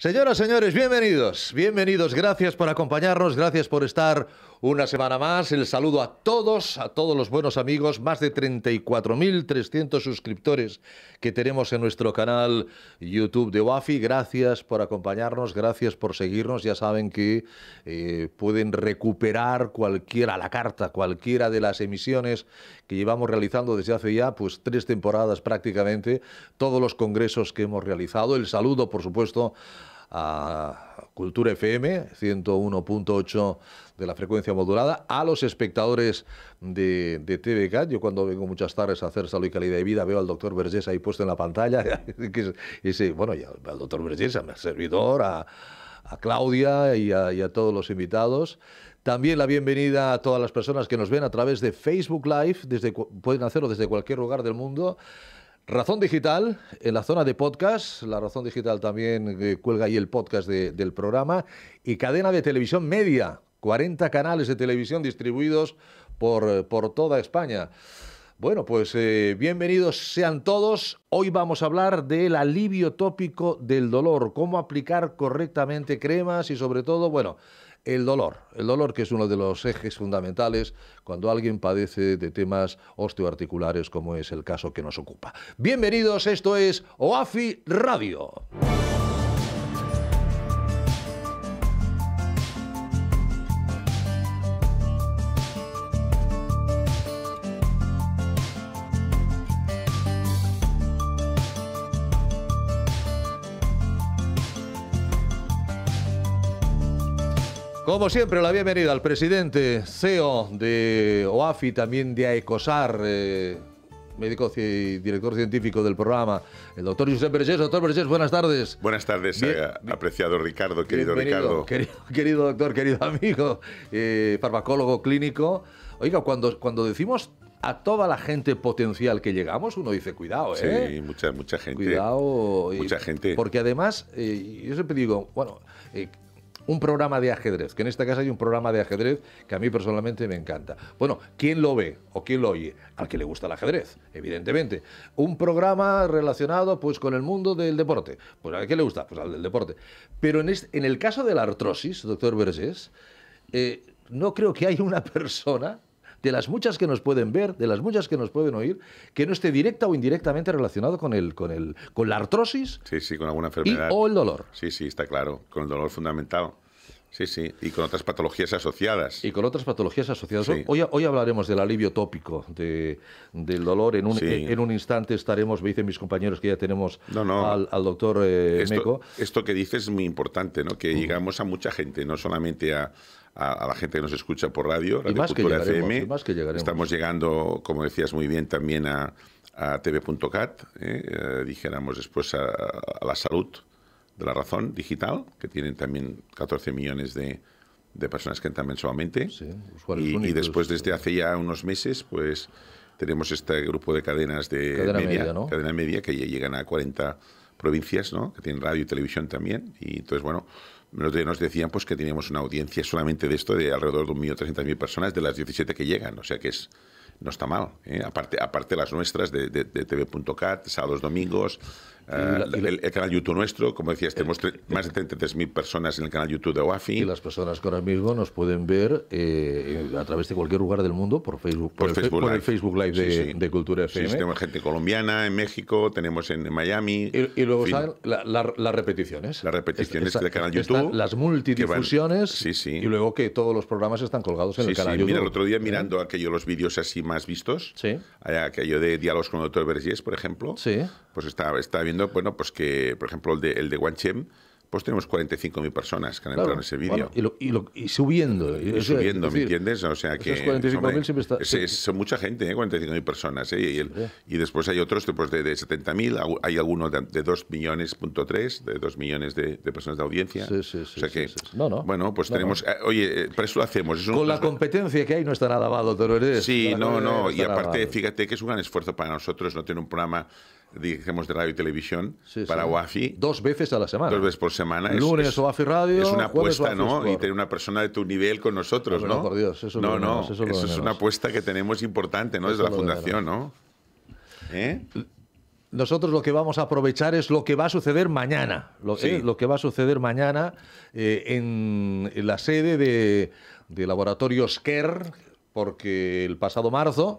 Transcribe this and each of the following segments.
Señoras, señores, bienvenidos, bienvenidos, gracias por acompañarnos, gracias por estar una semana más. El saludo a todos, a todos los buenos amigos, más de 34.300 suscriptores que tenemos en nuestro canal YouTube de Wafi. Gracias por acompañarnos, gracias por seguirnos. Ya saben que eh, pueden recuperar cualquiera, la carta, cualquiera de las emisiones que llevamos realizando desde hace ya pues tres temporadas prácticamente, todos los congresos que hemos realizado. El saludo, por supuesto, a Cultura FM 101.8 de la frecuencia modulada, a los espectadores de, de Yo cuando vengo muchas tardes a hacer salud y calidad de vida veo al doctor Vergés ahí puesto en la pantalla. y sí, bueno, y al doctor Vergés, a mi servidor, a, Claudia y a, y a todos los invitados. También la bienvenida a todas las personas que nos ven a través de Facebook Live, desde, pueden hacerlo desde cualquier lugar del mundo. Razón Digital, en la zona de podcast, la Razón Digital también eh, cuelga ahí el podcast del programa, y cadena de televisión media, 40 canales de televisión distribuidos por, eh, por toda España. Bueno, pues eh, bienvenidos sean todos. Hoy vamos a hablar del alivio tópico del dolor, cómo aplicar correctamente cremas y sobre todo, bueno, el dolor, el dolor que es uno de los ejes fundamentales cuando alguien padece de temas osteoarticulares como es el caso que nos ocupa. Bienvenidos, esto es OAFI Radio. Como siempre, la bienvenida al presidente CEO de OAFI, también de AECOSAR, eh, médico y director científico del programa, el doctor José Bergés. Doctor Bergés, buenas tardes. Buenas tardes, eh, apreciado Ricardo, querido Ricardo. Querido, doctor, querido amigo, eh, farmacólogo clínico. Oiga, cuando, cuando decimos a toda la gente potencial que llegamos, uno dice, cuidado, ¿eh? Sí, mucha, mucha gente. Cuidado. Mucha gente. Porque además, yo siempre digo, bueno, un programa de ajedrez, que en esta casa hay un programa de ajedrez que a mí personalmente me encanta. Bueno, ¿quién lo ve o quién lo oye? Al que le gusta el ajedrez, evidentemente. Un programa relacionado pues con el mundo del deporte. Pues a qué le gusta? Pues al del deporte. Pero en, en el caso de la artrosis, doctor Vergés, eh, no creo que haya una persona de las muchas que nos pueden ver, de las muchas que nos pueden oír, que no esté directa o indirectamente relacionado con, el, con, el, con la artrosis. Sí, sí, con alguna enfermedad. o el dolor. Sí, sí, está claro, con el dolor fundamental. Sí, sí, y con otras patologías asociadas. Y con otras patologías asociadas. Hoy, hoy hablaremos del alivio tópico, de, del dolor. En un, en, un instante estaremos, me dicen mis compañeros que ya tenemos no, no. Al, doctor eh, esto, Meco. Esto que dices es muy importante, ¿no? que llegamos a mucha gente, no solamente a, a, la gente que nos escucha por radio, Radio más FM. Estamos llegando, como decías muy bien, también a, a tv.cat, eh, eh, dijéramos después a, la salud de la razón digital, que tienen también 14 millones de, de personas que entran mensualmente. y, después, desde hace ya unos meses, pues tenemos este grupo de cadenas de cadena media, media ¿no? media que ya llegan a 40 provincias, ¿no? que tienen radio y televisión también. Y entonces, bueno, nos decían pues, que teníamos una audiencia solamente de esto de alrededor de 1.300.000 personas de las 17 que llegan, o sea que es, no está mal. ¿eh? Aparte, aparte las nuestras de, de, de tv.cat, sábados, domingos, Ah, el, canal YouTube nuestro, como decías, tenemos eh, eh, más de 33.000 personas en el canal YouTube de OAFI. Y las personas que ahora mismo nos pueden ver eh, a través de cualquier lugar del mundo por Facebook, por, el, Facebook, Live de, Cultura FM. Sí, tenemos gente colombiana en México, tenemos en Miami. Y, luego las repeticiones. Las repeticiones del canal YouTube. Las multidifusiones. y luego que todos los programas están colgados en el canal YouTube. Mira, el otro día mirando aquellos los vídeos así más vistos, aquello de diálogos con el doctor Vergés, por ejemplo, pues estaba, estaba viendo bueno, pues que, por ejemplo, el de, el de pues tenemos 45.000 personas que han entrado en ese vídeo. y, subiendo. Y, subiendo, ¿me entiendes? O sea que... son mucha gente, ¿eh? 45.000 personas. ¿eh? Y, y después hay otros pues, de, 70.000, hay algunos de, 2 millones, punto de 2 millones de, de personas de audiencia. Sí, sí, sí. O sea que, bueno, pues tenemos... Eh, oye, eh, para eso lo hacemos. Con la competencia que hay no está nada mal te lo Sí, no, no. Y aparte, fíjate que es un gran esfuerzo para nosotros no tener un programa digamos de radio y televisión para sí. Dos veces a la semana. Dos veces por semana. Lunes Radio. Es una apuesta, ¿no? Y tener una persona de tu nivel con nosotros, ¿no? No, por Dios, eso no, no, eso, es una apuesta que tenemos importante, ¿no? Desde la fundación, ¿no? ¿Eh? Nosotros lo que vamos a aprovechar es lo que va a suceder mañana, lo, eh, que va a suceder mañana eh, en, la sede de, de Laboratorios CARE, porque el pasado marzo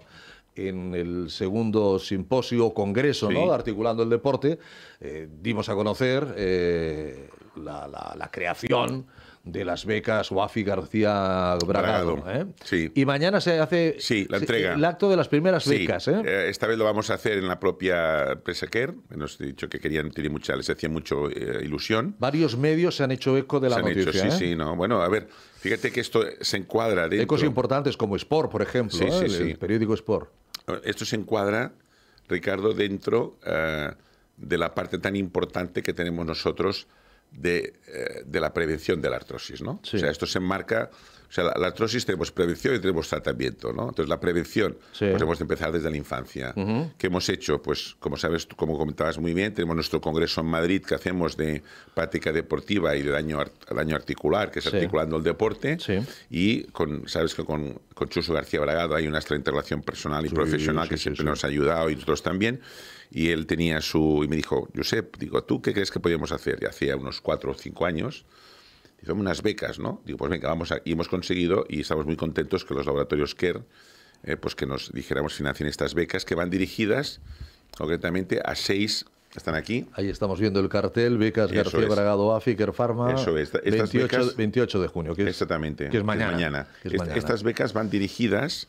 en el segundo simposio o congreso ¿no? Articulando el Deporte, eh, dimos a conocer eh, la, creación de las becas Wafi García Bragado. ¿eh? sí. Y mañana se hace la entrega. el acto de las primeras becas. Esta vez lo vamos a hacer en la propia Presequer. Nos han dicho que querían, mucha, les hacía mucha ilusión. Varios medios se han hecho eco de la se noticia. Han hecho, sí, sí, no. Bueno, a ver, Fíjate que esto se encuadra dentro... cosas importantes como Sport, por ejemplo, sí, ¿eh? el, periódico Sport. Ah, esto se encuadra, Ricardo, dentro ah, de la parte tan importante que tenemos nosotros de, eh, de la prevención de la artrosis, ¿no? O sea, esto se enmarca o sea, la, la, artrosis tenemos prevención y tenemos tratamiento, ¿no? Entonces, la prevención tenemos pues de empezar desde la infancia. ¿Qué hemos hecho? Pues, como sabes, como comentabas muy bien, tenemos nuestro congreso en Madrid que hacemos de práctica deportiva y de daño, daño articular, que es articulando el deporte. Y con, sabes que con, con Chuso García Bragado hay una extra interrelación personal y profesional que siempre nos ha ayudado y nosotros también. Y él tenía su. y me dijo, Josep, digo, ¿tú qué crees que podíamos hacer? Y hacía unos cuatro o cinco años son unas becas, ¿no? Digo, pues venga, vamos a, y hemos conseguido y estamos muy contentos que los laboratorios CARE, eh, pues que nos dijéramos financien estas becas que van dirigidas concretamente a seis están aquí. Ahí estamos viendo el cartel, becas García Bragado AFI, Pharma. Eso es. 28, de junio, que es, exactamente, mañana. estas becas van dirigidas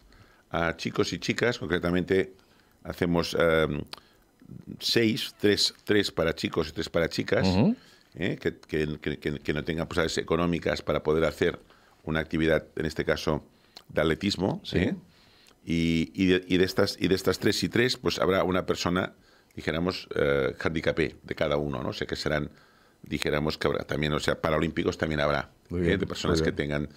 a chicos y chicas, concretamente hacemos eh, seis, tres, tres para chicos y tres para chicas. ¿eh? que, no tengan posibilidades económicas para poder hacer una actividad, en este caso, de atletismo. ¿eh? y, de, estas, y de estas tres y tres, pues habrá una persona, dijéramos, eh, handicapé de cada uno, ¿no? O sea, que serán, dijéramos que habrá también, o sea, paralímpicos también habrá, ¿eh? de personas que tengan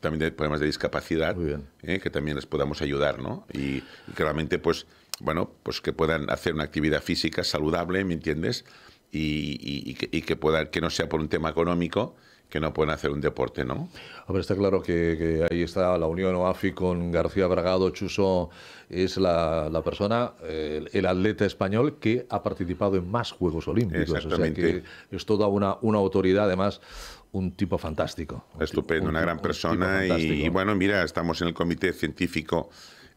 también problemas de discapacidad, que también les podamos ayudar, ¿no? Y, y realmente, pues, bueno, pues que puedan hacer una actividad física saludable, ¿me entiendes? y, que, pueda, que no sea por un tema económico, que no pueden hacer un deporte, ¿no? Hombre, está claro que, ahí está la unión OAFI con García Bragado. Chuso es la, persona, el, atleta español que ha participado en más Juegos Olímpicos. Exactamente. es toda una, una autoridad, además, un tipo fantástico. Estupendo, una gran persona. y bueno, mira, estamos en el comité científico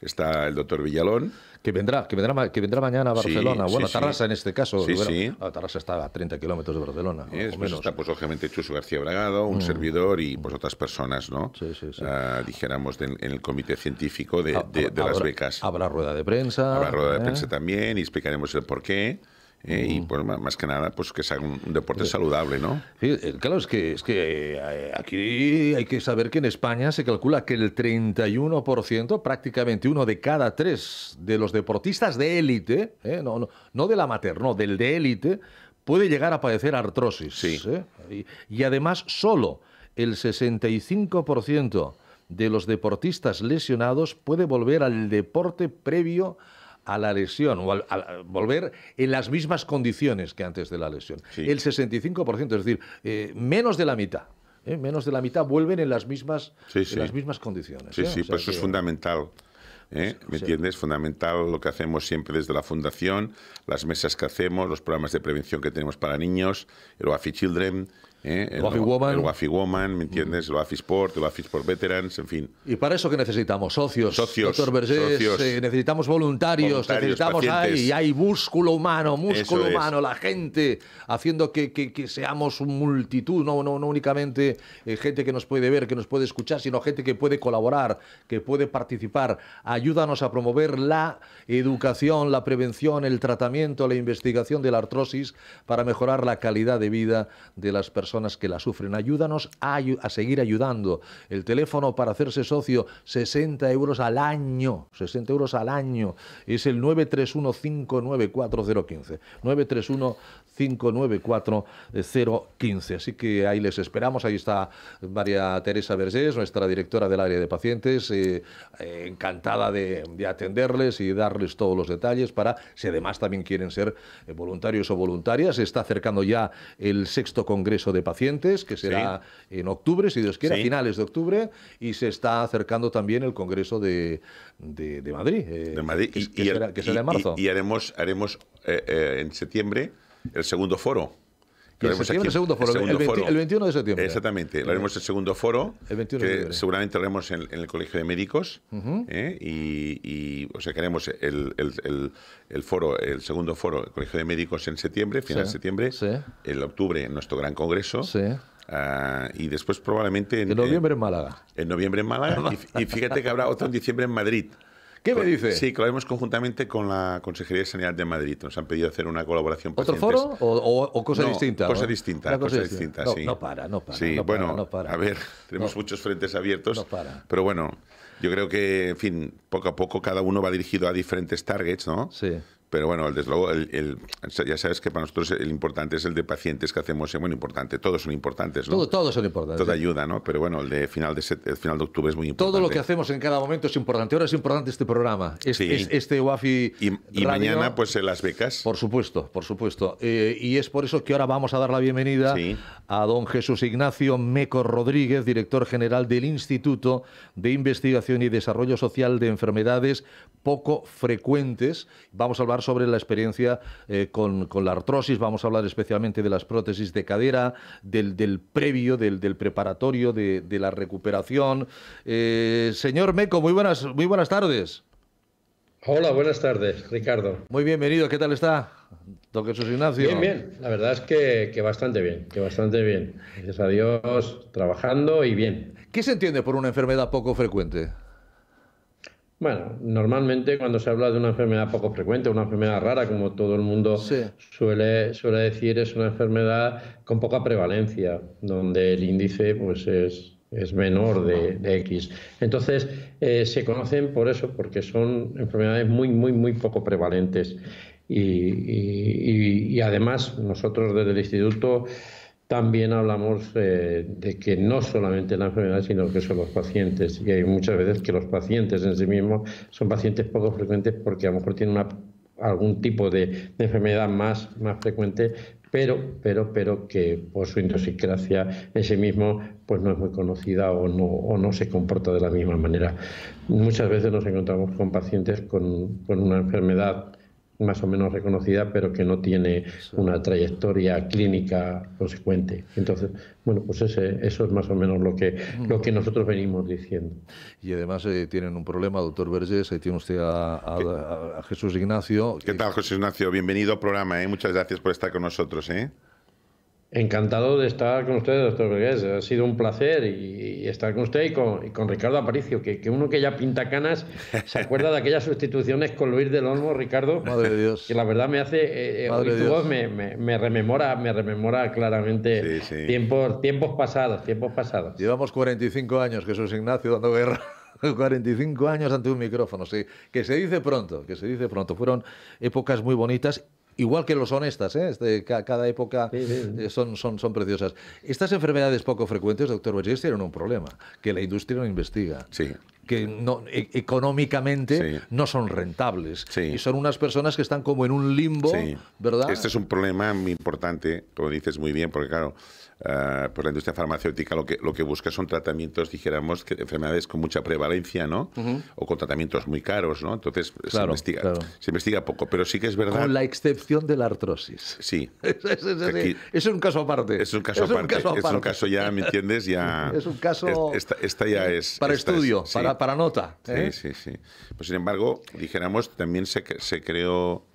está el doctor Villalón. Que vendrá, que vendrá, que vendrá mañana a Barcelona. bueno, Tarrasa en este caso. Bueno, ah, Tarrasa está a 30 kilómetros de Barcelona. está, pues, obviamente, Chuso García Bragado, un mm. servidor y pues otras personas, ¿no? Sí, sí, sí. Ah, dijéramos, en el comité científico de, ah, las becas. Habrá rueda de prensa. Habrá rueda de ¿eh? prensa también y explicaremos el porqué. qué. Eh, y pues, más que nada pues que sea un, deporte eh, saludable, ¿no? Eh, claro, es que, es que aquí hay que saber que en España se calcula que el 31%, prácticamente uno de cada tres de los deportistas de élite, no, no, no del amateur, no, del de élite, puede llegar a padecer artrosis. Sí. Y, además solo el 65% de los deportistas lesionados puede volver al deporte previo a la lesión o a volver en las mismas condiciones que antes de la lesión. El 65%, es decir, eh, menos de la mitad. Eh, menos de la mitad vuelven en las mismas, las mismas condiciones. Sí, ¿eh? sí, pues eso es fundamental. ¿Me entiendes? Fundamental lo que hacemos siempre desde la fundación, las mesas que hacemos, los programas de prevención que tenemos para niños, el Wafi Children, ¿eh? El, Wafi Woman. El ¿me entiendes? El Sport, el Wafi Sport Veterans, en fin. ¿Y para eso qué necesitamos? Socios. Socios. Doctor socios, eh, necesitamos voluntarios, necesitamos ahí, hay músculo humano, músculo humano, la gente, haciendo que, que, que, seamos multitud, no, no, no únicamente eh, gente que nos puede ver, que nos puede escuchar, sino gente que puede colaborar, que puede participar. Ayúdanos a promover la educación, la prevención, el tratamiento, la investigación de la artrosis para mejorar la calidad de vida de las personas que la sufren. Ayúdanos a, seguir ayudando. El teléfono para hacerse socio, 60 euros al año. 60 euros al año. Es el 931 594015 931 594 Así que ahí les esperamos. Ahí está María Teresa Vergés, nuestra directora del área de pacientes, eh, encantada de, de, atenderles y darles todos los detalles para, si además también quieren ser eh, voluntarios o voluntarias, se está acercando ya el sexto congreso de pacientes, que será en octubre, si Dios quiere, a finales de octubre, y se está acercando también el Congreso de, de, eh, Madrid. que, y, será, en marzo. Y, haremos, haremos eh, eh, en septiembre el segundo foro el, 21 de septiembre. Exactamente, lo haremos el segundo foro, seguramente lo haremos en, el Colegio de Médicos, ¿eh? y, o sea, que haremos el, el, foro, el segundo foro, el Colegio de Médicos en septiembre, final de septiembre, sí. el octubre nuestro gran congreso, sí. Ah, y después probablemente... En, noviembre en Málaga. En noviembre en Málaga. y, fíjate que habrá otro en diciembre en Madrid. ¿Qué me pues, dice? Sí, que lo haremos conjuntamente con la Consejería de Sanidad de Madrid. Nos han pedido hacer una colaboración. ¿Otro foro o, cosa, distinta, cosa, distinta, cosa, distinta? sí. No, para, no para. Sí, bueno, a ver, tenemos muchos frentes abiertos. No Para. Pero bueno, yo creo que, en fin, poco a poco cada uno va dirigido a diferentes targets, ¿no? Sí. Pero bueno, desde luego, el, ya sabes que para nosotros el importante es el de pacientes que hacemos, es eh, muy importante, todos son importantes, ¿no? Todo, todos son importantes. Toda ayuda, ¿no? Pero bueno, el de final de, final de octubre es muy importante. Todo lo que hacemos en cada momento es importante. Ahora es importante este programa, sí. este WAFI Y, mañana, pues las becas. Por supuesto, por supuesto. Eh, y es por eso que ahora vamos a dar la bienvenida a don Jesús Ignacio Meco Rodríguez, director general del Instituto de Investigación y Desarrollo Social de Enfermedades Poco Frecuentes. Vamos a hablar sobre la experiencia eh, con, la artrosis, vamos a hablar especialmente de las prótesis de cadera, del, del previo, del, preparatorio, de, la recuperación. Eh, señor Meco, muy buenas, muy buenas tardes. Hola, buenas tardes, Ricardo. Muy bienvenido, ¿qué tal está? Toque Jesús Ignacio. Bien, bien, la verdad es que, que bastante bien, que bastante bien. Gracias a Dios, trabajando y bien. ¿Qué se entiende por una enfermedad poco frecuente? Bueno, normalmente cuando se habla de una enfermedad poco frecuente, una enfermedad rara, como todo el mundo suele, suele decir, es una enfermedad con poca prevalencia, donde el índice pues es, menor de, X. Entonces, eh, se conocen por eso, porque son enfermedades muy, muy, muy poco prevalentes. y además, nosotros desde el instituto también hablamos eh, de que no solamente la enfermedad, sino que son los pacientes. Y hay muchas veces que los pacientes en sí mismos son pacientes poco frecuentes porque a lo mejor tienen algún tipo de, enfermedad más, más frecuente, pero, pero, pero que por su idiosincrasia en sí mismo pues no es muy conocida o no, se comporta de la misma manera. Muchas veces nos encontramos con pacientes con, con una enfermedad más o menos reconocida, pero que no tiene una trayectoria clínica consecuente. Entonces, bueno, pues ese, eso es más o menos lo que, lo que nosotros venimos diciendo. Y además eh, tienen un problema, doctor Vergés, ahí tiene usted a, Jesús Ignacio. ¿Qué tal, Jesús Ignacio? Bienvenido al programa, ¿eh? muchas gracias por estar con nosotros. ¿eh? Encantado de estar con ustedes, doctor Vergés. Ha sido un placer y, estar con usted y con, Ricardo Aparicio, que, uno que ya pinta canas se acuerda de aquellas sustituciones con Luis del Olmo, Ricardo. Madre de Dios. Que la verdad me hace. Eh, eh me, rememora, me rememora claramente Tiempos, pasados, tiempos pasados. Llevamos 45 años, que Jesús Ignacio, dando guerra. 45 años ante un micrófono, sí. Que se dice pronto, que se dice pronto. Fueron épocas muy bonitas Igual que lo son estas, ¿eh? Este, cada época eh, Son, son, son preciosas. Estas enfermedades poco frecuentes, doctor Bachis, tienen un problema, que la industria no investiga. Sí que no, e, económicamente no son rentables. Y son unas personas que están como en un limbo, ¿verdad? Este es un problema muy importante, lo dices muy bien, porque claro, pues la industria farmacéutica lo que, lo que busca son tratamientos, dijéramos, que, enfermedades con mucha prevalencia, ¿no? O con tratamientos muy caros, ¿no? Entonces se, investiga, se investiga poco, pero sí que es verdad. Con la excepción de la artrosis. Sí. es, un caso aparte. Es un caso, aparte, un caso Es un caso ya, ¿me entiendes? Ya, es un caso. Esta, ya es. Para estudio, para, para nota. Sí, ¿eh? sí, sí. Pues, sin embargo, dijéramos, también se, se creó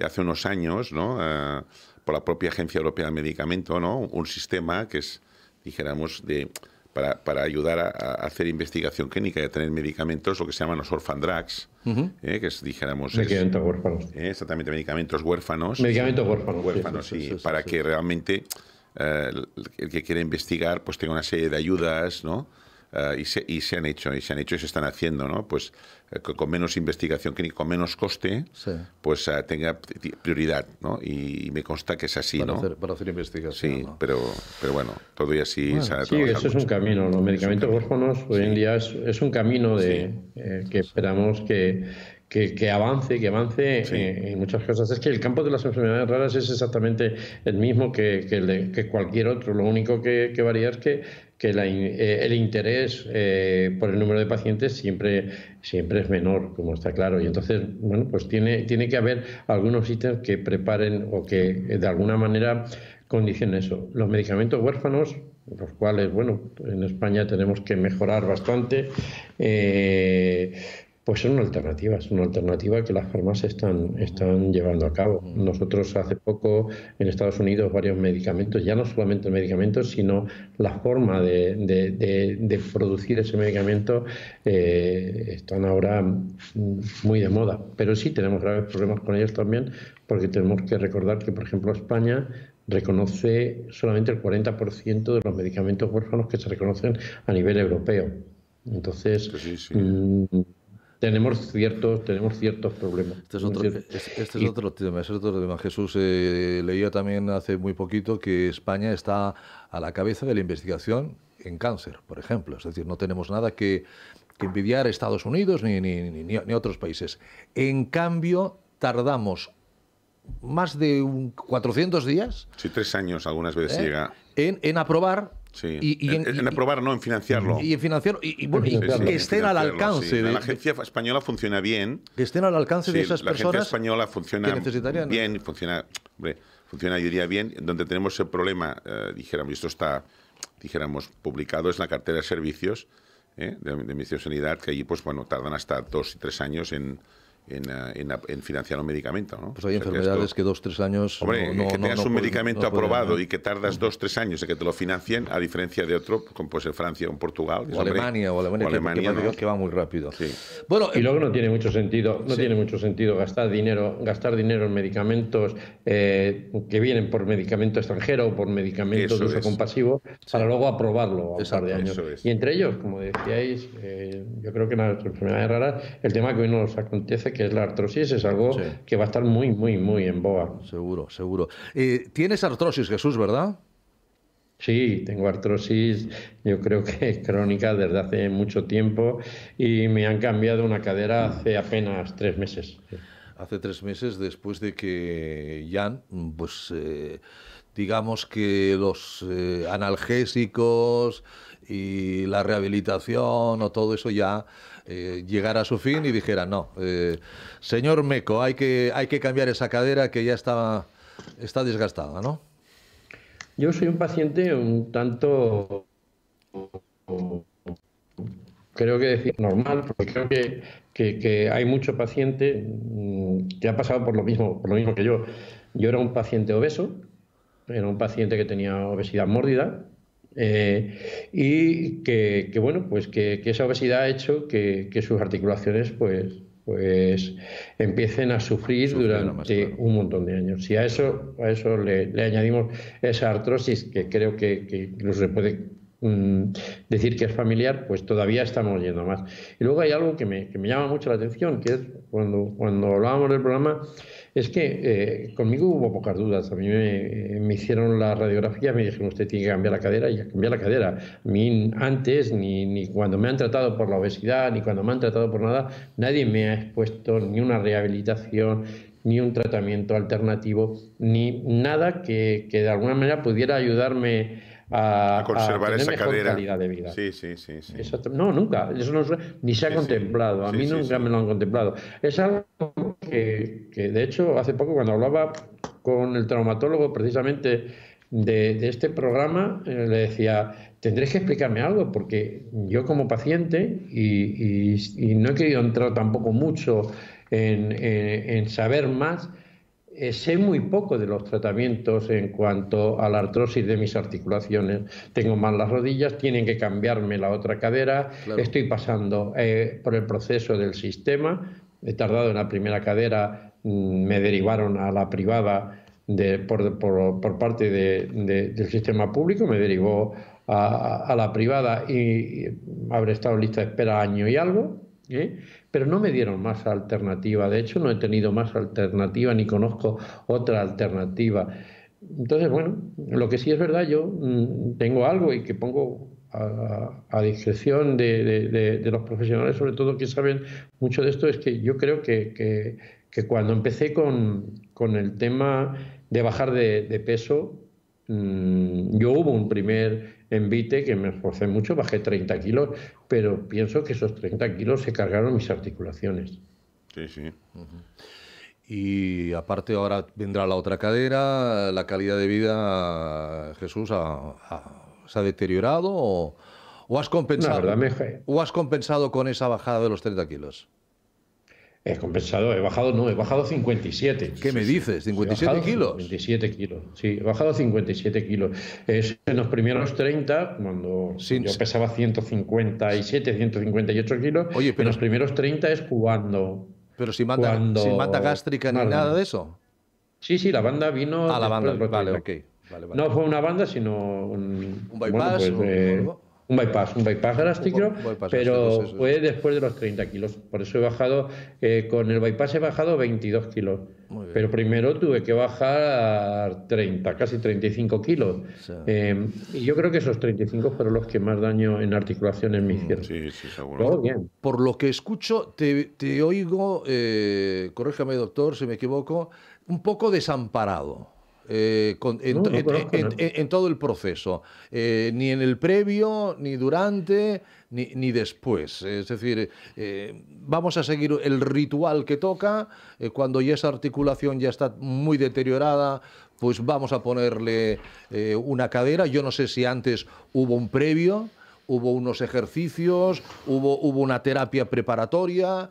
hace unos años, ¿no? Eh, por la propia Agencia Europea de Medicamento, ¿no? Un sistema que es, dijéramos, de, para, ayudar a, hacer investigación clínica y a tener medicamentos, lo que se llaman los orphan drugs, ¿eh? que es, dijéramos... Medicamentos huérfanos. ¿eh? Exactamente, medicamentos huérfanos. Medicamentos huérfanos. Huérfanos, sí, para que realmente eh, el que quiere investigar pues tenga una serie de ayudas, ¿no? y, se, y se han hecho, y se han hecho y se están haciendo, ¿no? Pues eh, con menos investigación clínica, con menos coste, pues ah, tenga prioridad, ¿no? Y, me consta que es así, para ¿no? Hacer, para hacer investigación. Sí, pero, pero bueno, todo y así Sí, eso es un camino. Los medicamentos huérfanos hoy en día es, un camino de, eh, que esperamos que, que, avance, que avance eh, en muchas cosas. Es que el campo de las enfermedades raras es exactamente el mismo que, que, cualquier otro. Lo único que, varía es que, que el interés por el número de pacientes siempre siempre es menor, como está claro. Y entonces, bueno, pues tiene, tiene que haber algunos ítems que preparen o que de alguna manera condicionen eso. Los medicamentos huérfanos, los cuales, bueno, en España tenemos que mejorar bastante. Eh, pues es una alternativa, es una alternativa que las farmacias están, están llevando a cabo. Mm. Nosotros hace poco en Estados Unidos varios medicamentos, ya no solamente medicamentos, sino la forma de, producir ese medicamento eh, están ahora mm, muy de moda. Pero sí tenemos graves problemas con ellos también, porque tenemos que recordar que, por ejemplo, España reconoce solamente el 40% de los medicamentos huérfanos que se reconocen a nivel europeo. Entonces, tenemos ciertos, tenemos ciertos problemas. Este, este, este es otro, tema, Jesús, eh, leía también hace muy poquito que España está a la cabeza de la investigación en cáncer, por ejemplo. Es decir, no tenemos nada que, envidiar a Estados Unidos ni, ni, ni, ni, otros países. En cambio, tardamos más de un 400 días. Sí, tres años algunas veces ¿Eh? llega. en aprobar Sí. Y, eh, en, aprobar, no, en financiarlo. Y en financiarlo. Y, que estén al alcance. De, la agencia española funciona bien. Que estén al alcance de esas personas. La agencia española funciona bien, funciona, funciona, yo diría, bien. Donde tenemos el problema, eh, dijéramos, y esto está, dijéramos, publicado, es la cartera de servicios ¿eh? de, de Ministerio de Sanidad, que allí, pues bueno, tardan hasta dos y tres años en eh, en, financiar un medicamento. ¿no? Pues hay enfermedades que, dos, tres años... Hombre, que tengas un medicamento aprobado y que tardas dos, tres años en que te lo financien, a diferencia de otro, como pues, pues en Francia o en Portugal. O, Alemania, o Alemania, que, va muy rápido. Bueno, y luego no eh, tiene mucho sentido, no tiene mucho sentido gastar dinero, gastar dinero en medicamentos eh, que vienen por medicamento extranjero o por medicamento de uso compasivo para luego aprobarlo a pesar de años. Y entre ellos, como decíais, yo creo que en las enfermedades raras, el tema que hoy nos acontece que es la artrosis, es algo que va a estar muy, muy, muy en boa. Seguro, seguro. Tienes artrosis, Jesús, ¿verdad? Sí, tengo artrosis, yo creo que es crónica desde hace mucho tiempo y me han cambiado una cadera hace apenas tres meses. Hace tres meses después de que Jan, pues eh, digamos que los eh, analgésicos y la rehabilitación o todo eso ya eh, llegara a su fin y dijera, no, eh, señor Meco, hay que, hay que cambiar esa cadera que ya está, está desgastada, ¿no? Yo soy un paciente un tanto, creo que decir normal, porque creo que, hay mucho paciente mm, que ha pasado por lo mismo, por lo mismo que yo. Yo era un paciente obeso, era un paciente que tenía obesidad mórbida, eh, y que, bueno, pues que, esa obesidad ha hecho que, sus articulaciones pues, pues empiecen a sufrir durante un montón de años. Y a eso, a eso le, le añadimos esa artrosis que creo que, incluso se puede Mm, decir que es familiar, pues todavía estamos yendo más. Y luego hay algo que me, llama mucho la atención, que es cuando, cuando hablábamos del programa, es que eh, conmigo hubo pocas dudas. A mí eh, me, hicieron la radiografía, me dijeron usted tiene que cambiar la cadera y cambié cambiar la cadera. A mí antes, ni, ni cuando me han tratado por la obesidad, ni cuando me han tratado por nada, nadie me ha expuesto ni una rehabilitación, ni un tratamiento alternativo, ni nada que, que de alguna manera pudiera ayudarme a, conservar esa calidad de vida. Sí, sí, sí. No, nunca. Eso no, ni se ha contemplado. A mí nunca me lo han contemplado. Es algo que, de hecho, hace poco cuando hablaba con el traumatólogo precisamente de, este programa, eh, le decía, tendréis que explicarme algo, porque yo como paciente, y, no he querido entrar tampoco mucho en saber más, eh, sé muy poco de los tratamientos en cuanto a la artrosis de mis articulaciones. Tengo mal las rodillas, tienen que cambiarme la otra cadera. Estoy pasando eh, por el proceso del sistema. He tardado en la primera cadera, mm, me derivaron a la privada por, parte del sistema público, me derivó a, la privada y, habré estado lista de espera año y algo. ¿eh? pero no me dieron más alternativa. De hecho, no he tenido más alternativa ni conozco otra alternativa. Entonces, bueno, lo que sí es verdad, yo mm, tengo algo y que pongo a, discreción de, los profesionales, sobre todo que saben mucho de esto, es que yo creo que, cuando empecé con, el tema de bajar de, peso, mm, yo hubo un primer en que me esforcé mucho, bajé 30 kilos, pero pienso que esos 30 kilos se cargaron mis articulaciones. Sí, sí. Y aparte ahora vendrá la otra cadera, la calidad de vida, Jesús, ¿se ha deteriorado o, has compensado, o has compensado con esa bajada de los 30 kilos? He compensado, he bajado, no, he bajado 57. ¿Qué me dices? ¿57 kilos? 57 kilos, sí, he bajado 57 kilos. Es en los primeros 30, cuando yo pesaba 157, 158 kilos, Oye, en los primeros 30 es jugando. Pero si sin mata gástrica ni nada de eso. Sí, sí, la banda vino... A ah, la banda, vale, ok. No fue una banda, sino un... bypass. Pues un bypass, un bypass drástico, pero fue después de los 30 kilos. Por eso he bajado, eh, con el bypass he bajado 22 kilos. Pero primero tuve que bajar 30, casi 35 kilos. Eh, y yo creo que esos 35 fueron los que más daño en articulación me hicieron. Mm, sí, sí, seguro. Por lo que escucho, te, oigo, eh, doctor si me equivoco, un poco desamparado. Eh, con, en, todo el proceso, eh, ni en el previo, ni durante, ni, ni después. Es decir, eh, vamos a seguir el ritual que toca, cuando ya esa articulación ya está muy deteriorada, pues vamos a ponerle una cadera. Yo no sé si antes hubo un previo, hubo unos ejercicios, hubo, hubo una terapia preparatoria.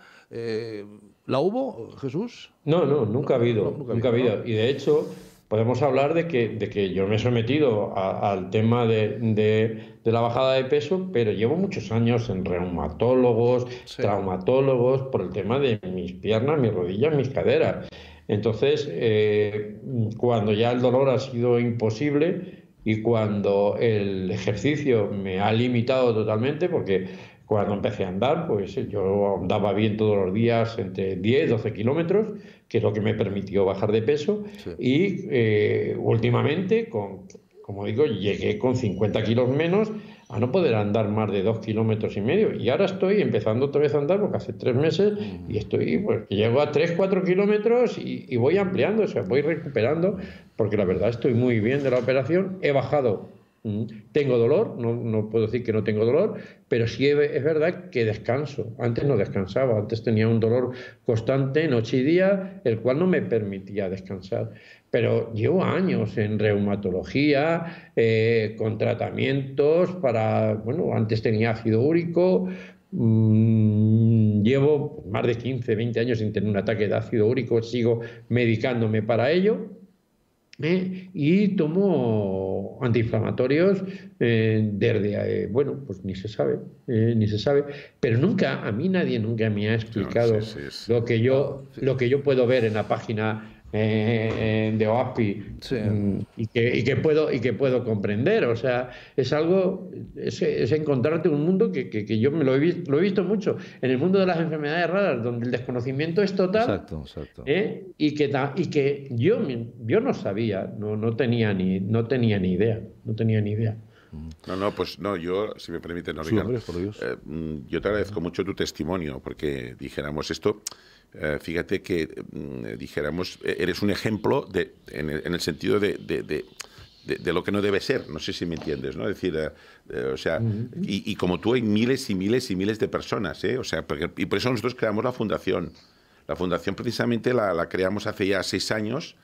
¿La hubo, Jesús? No, no, nunca ha habido. nunca ha habido. Y de hecho, podemos hablar de que, de que yo me he sometido al tema de, la bajada de peso, pero llevo muchos años en reumatólogos, traumatólogos, por el tema de mis piernas, mis rodillas, mis caderas. Entonces, eh, cuando ya el dolor ha sido imposible y cuando el ejercicio me ha limitado totalmente, porque cuando empecé a andar, pues yo andaba bien todos los días entre 10, 12 kilómetros, que es lo que me permitió bajar de peso. Y eh, últimamente, con, como digo, llegué con 50 kilos menos a no poder andar más de dos kilómetros y medio. Y ahora estoy empezando otra vez a andar, porque hace tres meses, y estoy, pues, llego a 3, 4 kilómetros y, y voy ampliando, o sea, voy recuperando, porque la verdad estoy muy bien de la operación. He bajado Mm. Tengo dolor, no, puedo decir que no tengo dolor, pero sí es verdad que descanso. Antes no descansaba, antes tenía un dolor constante noche y día, el cual no me permitía descansar. Pero llevo años en reumatología, eh, con tratamientos para, bueno, antes tenía ácido úrico, mm, llevo más de 15, 20 años sin tener un ataque de ácido úrico, sigo medicándome para ello. ¿eh? y tomo antiinflamatorios eh, eh, bueno, pues ni se sabe, eh, ni se sabe. Pero nunca, a mí nadie nunca me ha explicado lo que yo, lo que yo puedo ver en la página eh, de OASPI mm, y, que, puedo, y que puedo comprender. O sea, es algo, es, es encontrarte un mundo que, yo me lo he, visto, mucho, en el mundo de las enfermedades raras, donde el desconocimiento es total ¿eh? Y, que, y que yo, yo no sabía, no, no, tenía ni, no tenía ni idea, no tenía ni idea. No, no, pues no, yo, si me permite, no, eh, mm, yo te agradezco mucho tu testimonio, porque dijéramos esto, eh, fíjate que, mm, eh, dijéramos, e-, eres un ejemplo de, en, el, sentido de, de, lo que no debe ser, no sé si me entiendes, ¿no? decir, eh, o sea, y, como tú hay miles y miles y miles de personas, O sea, y por eso nosotros creamos la fundación. La fundación precisamente la, creamos hace ya seis años,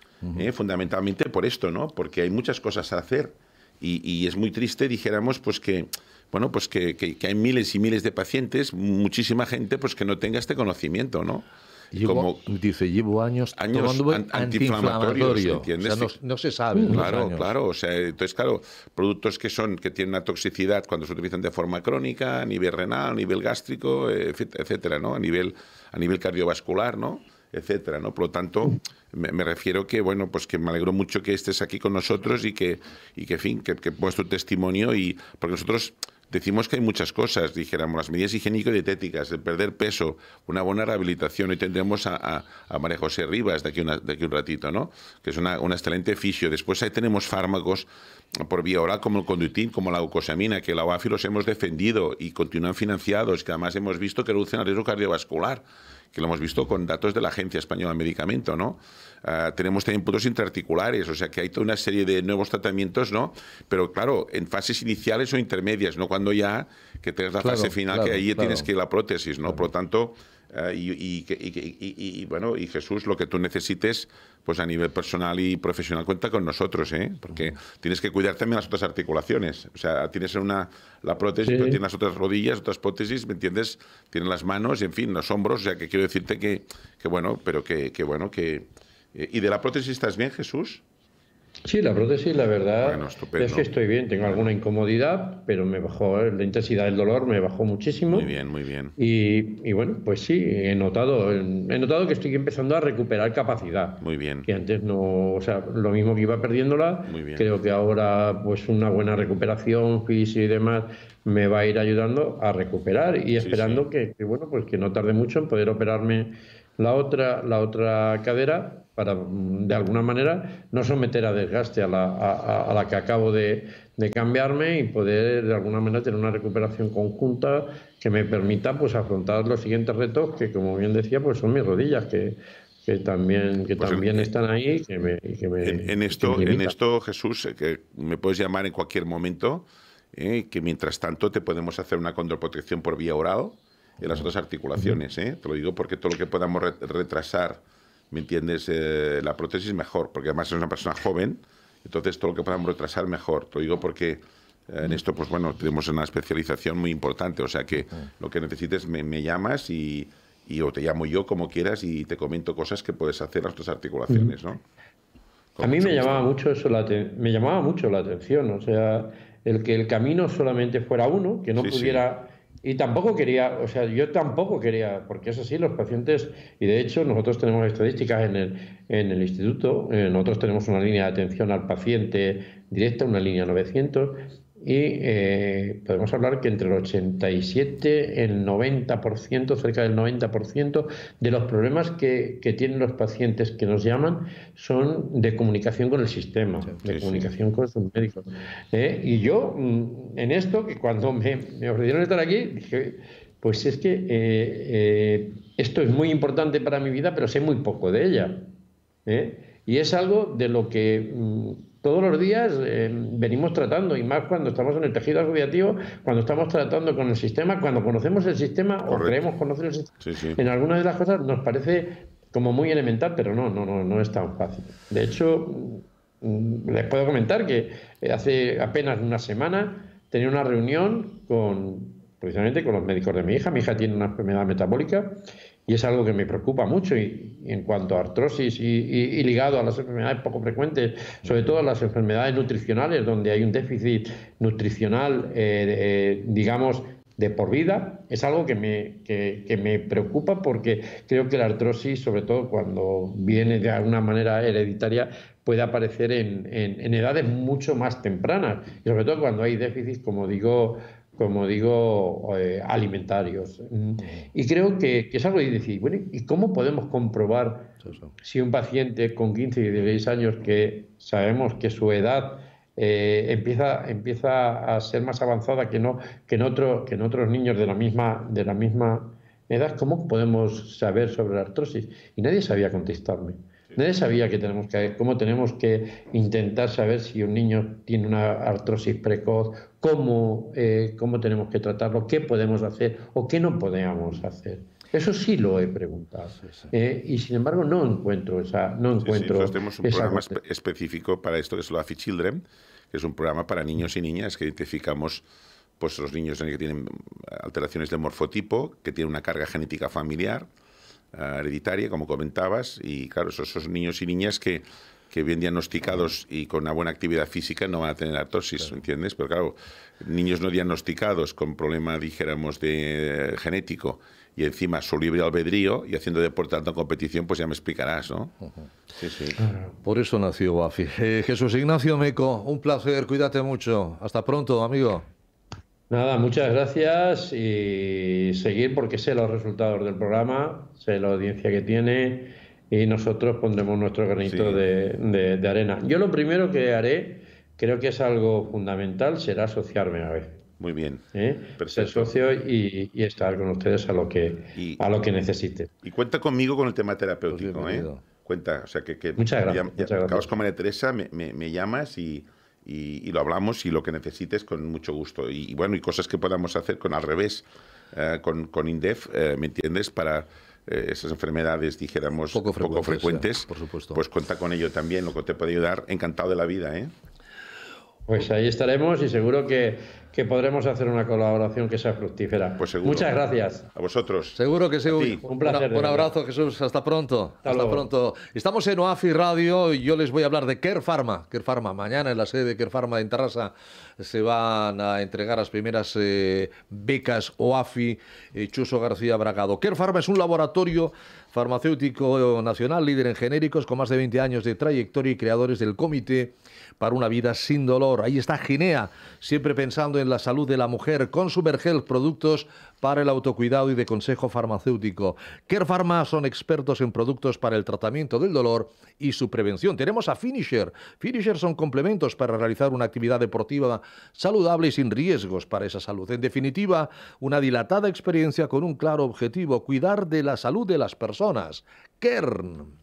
fundamentalmente por esto, ¿no? Porque hay muchas cosas a hacer y, es muy triste, dijéramos, pues que, bueno, pues que, hay miles y miles de pacientes, muchísima gente, pues que no tenga este conocimiento, ¿no? como, dice, llevo años, antiinflamatorios, no, se sabe. Claro, claro. O sea, entonces, claro, productos que son que tienen una toxicidad cuando se utilizan de forma crónica, a nivel renal, a nivel gástrico, eh, etcétera, ¿no? A nivel, a nivel cardiovascular, ¿no? etcétera, ¿no? Por lo tanto, me, refiero que, bueno, pues que me alegro mucho que estés aquí con nosotros y que, y que en fin, que, que tu testimonio y porque nosotros Decimos que hay muchas cosas, dijéramos, las medidas higiénico-dietéticas, el perder peso, una buena rehabilitación. y tendremos a, a, a María José Rivas de aquí, a de aquí un ratito, ¿no? Que es un excelente fisio. Después ahí tenemos fármacos por vía oral como el conduitín, como la glucosamina, que la UAFI los hemos defendido y continúan financiados, que además hemos visto que reducen el riesgo cardiovascular que lo hemos visto con datos de la Agencia Española de Medicamento, ¿no? Ah, tenemos también puntos interarticulares, o sea que hay toda una serie de nuevos tratamientos, ¿no? Pero claro, en fases iniciales o intermedias, no cuando ya que tienes la fase final, que ahí tienes que ir a la prótesis, ¿no? Por lo tanto, eh, y, bueno, y Jesús, lo que tú necesites, pues a nivel personal y profesional, cuenta con nosotros, ¿eh? Porque tienes que cuidar también las otras articulaciones. O sea, tienes una, la prótesis, pero tienes las otras rodillas, otras prótesis, ¿me entiendes? Tienes las manos, y, en fin, los hombros. O sea, que quiero decirte que, que bueno, pero que, que bueno, que... Eh, ¿Y de la prótesis estás bien, Jesús? Sí, la prótesis, la verdad, es que estoy bien. Tengo alguna incomodidad, pero me bajó la intensidad del dolor, me bajó muchísimo. Muy bien, muy bien. Y, y bueno, pues sí, he notado, he notado que estoy empezando a recuperar capacidad. Muy bien. Que antes no, o sea, lo mismo que iba perdiéndola. Muy bien. Creo que ahora, pues una buena recuperación, física y demás, me va a ir ayudando a recuperar y esperando Que, que, bueno, pues que no tarde mucho en poder operarme la otra, la otra cadera para mm, de alguna manera no someter a desgaste a la, que acabo de, cambiarme y poder de alguna manera tener una recuperación conjunta que me permita pues afrontar los siguientes retos que como bien decía pues son mis rodillas que, también que pues, también eh, están ahí que en, esto en esto Jesús eh, que me puedes llamar en cualquier momento eh, que mientras tanto te podemos hacer una condroprotección por vía oral en las otras articulaciones te lo digo porque todo lo que podamos retrasar ¿me entiendes? Eh, la prótesis mejor, porque además es una persona joven, entonces todo lo que podamos retrasar mejor. Te lo digo porque eh, en esto, pues bueno, tenemos una especialización muy importante, o sea que ah. lo que necesites me, llamas y, o te llamo yo como quieras y te comento cosas que puedes hacer a tus articulaciones, ¿no? a mí me llamaba mucho eso la me llamaba mucho la atención, o sea, el que el camino solamente fuera uno, que no pudiera y tampoco quería, o sea, yo tampoco quería, porque es así, los pacientes, y de hecho nosotros tenemos estadísticas en el, en el instituto, eh, nosotros tenemos una línea de atención al paciente directa, una línea 900, y eh, podemos hablar que entre el 87, el 90%, cerca del 90% de los problemas que, tienen los pacientes que nos llaman son de comunicación con el sistema, de comunicación con sus médicos. ¿eh? y yo, mm, en esto, que cuando me, me ofrecieron estar aquí, dije, pues es que eh, esto es muy importante para mi vida, pero sé muy poco de ella. Y es algo de lo que mm, todos los días eh, venimos tratando, y más cuando estamos en el tejido asociativo, cuando estamos tratando con el sistema, cuando conocemos el sistema o creemos conocer el sistema. En algunas de las cosas nos parece como muy elemental, pero no, no, no, no es tan fácil. De hecho, mm, les puedo comentar que eh, hace apenas una semana tenía una reunión con precisamente con los médicos de mi hija. Mi hija tiene una enfermedad metabólica y es algo que me preocupa mucho y, en cuanto a artrosis y, ligado a las enfermedades poco frecuentes, sobre todo a las enfermedades nutricionales, donde hay un déficit nutricional, eh, eh, digamos, de por vida, es algo que me, me preocupa porque creo que la artrosis, sobre todo cuando viene de alguna manera hereditaria, puede aparecer en, en, edades mucho más tempranas, y sobre todo cuando hay déficit, como digo, como digo, eh, alimentarios. Y creo que, es algo de decir, bueno, ¿y cómo podemos comprobar si un paciente con 15 y 16 años que sabemos que su edad eh, empieza, a ser más avanzada que, no, que, en otros niños de de la misma edad, ¿cómo podemos saber sobre la artrosis? Y nadie sabía contestarme. Nadie sabía que tenemos que, cómo tenemos que intentar saber si un niño tiene una artrosis precoz, cómo, eh, cómo tenemos que tratarlo, qué podemos hacer o qué no podemos hacer. Eso sí lo he preguntado. Eh, y sin embargo no encuentro esa... No encuentro Nosotros tenemos un programa específico para esto que es lo AFI Children, que es un programa para niños y niñas que identificamos pues los niños que tienen alteraciones de morfotipo, que tienen una carga genética familiar, hereditaria, como comentabas, y claro, esos, niños y niñas que, que bien diagnosticados y con una buena actividad física no van a tener artrosis, ¿entiendes? Pero claro, niños no diagnosticados con problema, dijéramos, de eh, genético y encima su libre albedrío y haciendo deporte tanto competición, pues ya me explicarás, ¿no? sí, sí. Por eso nació Bafi. Eh, Jesús Ignacio Meco, un placer, cuídate mucho. Hasta pronto, amigo. Nada, muchas gracias y seguir porque sé los resultados del programa, sé la audiencia que tiene y nosotros pondremos nuestro granito de, arena. Yo lo primero que haré, creo que es algo fundamental, será asociarme a ver. Muy bien. ¿Eh? Ser socio y, estar con ustedes a lo que a lo que necesiten. Y cuenta conmigo con el tema terapéutico. Pues ¿eh? Cuenta, o sea que, que muchas gracias, ya, con María Teresa, me, me llamas y y, lo hablamos y lo que necesites con mucho gusto. Y, bueno, y cosas que podamos hacer con al revés, eh, con, con, INDEF, eh, ¿me entiendes? Para eh, esas enfermedades, dijéramos, poco frecuentes, pues cuenta con ello también, lo que te puede ayudar. Encantado de la vida, ¿eh? Pues ahí estaremos y seguro que, podremos hacer una colaboración que sea fructífera. Pues Muchas gracias. A vosotros. Seguro que seguro. Un, placer. un abrazo, Jesús. Hasta pronto. Hasta, pronto. Estamos en OAFI Radio y yo les voy a hablar de Care Pharma. Mañana en la sede de Care Pharma en Tarrasa se van a entregar las primeras eh, becas OAFI eh, Chuso García Bragado. Care Pharma es un laboratorio farmacéutico nacional, líder en genéricos con más de 20 años de trayectoria y creadores del Comité para una vida sin dolor. Ahí está Ginea, siempre pensando en la salud de la mujer con health productos para el autocuidado y de consejo farmacéutico. Kerpharma Pharma son expertos en productos para el tratamiento del dolor y su prevención. Tenemos a Finisher. Finisher son complementos para realizar una actividad deportiva saludable y sin riesgos para esa salud. En definitiva, una dilatada experiencia con un claro objetivo, cuidar de la salud de las personas. Kern.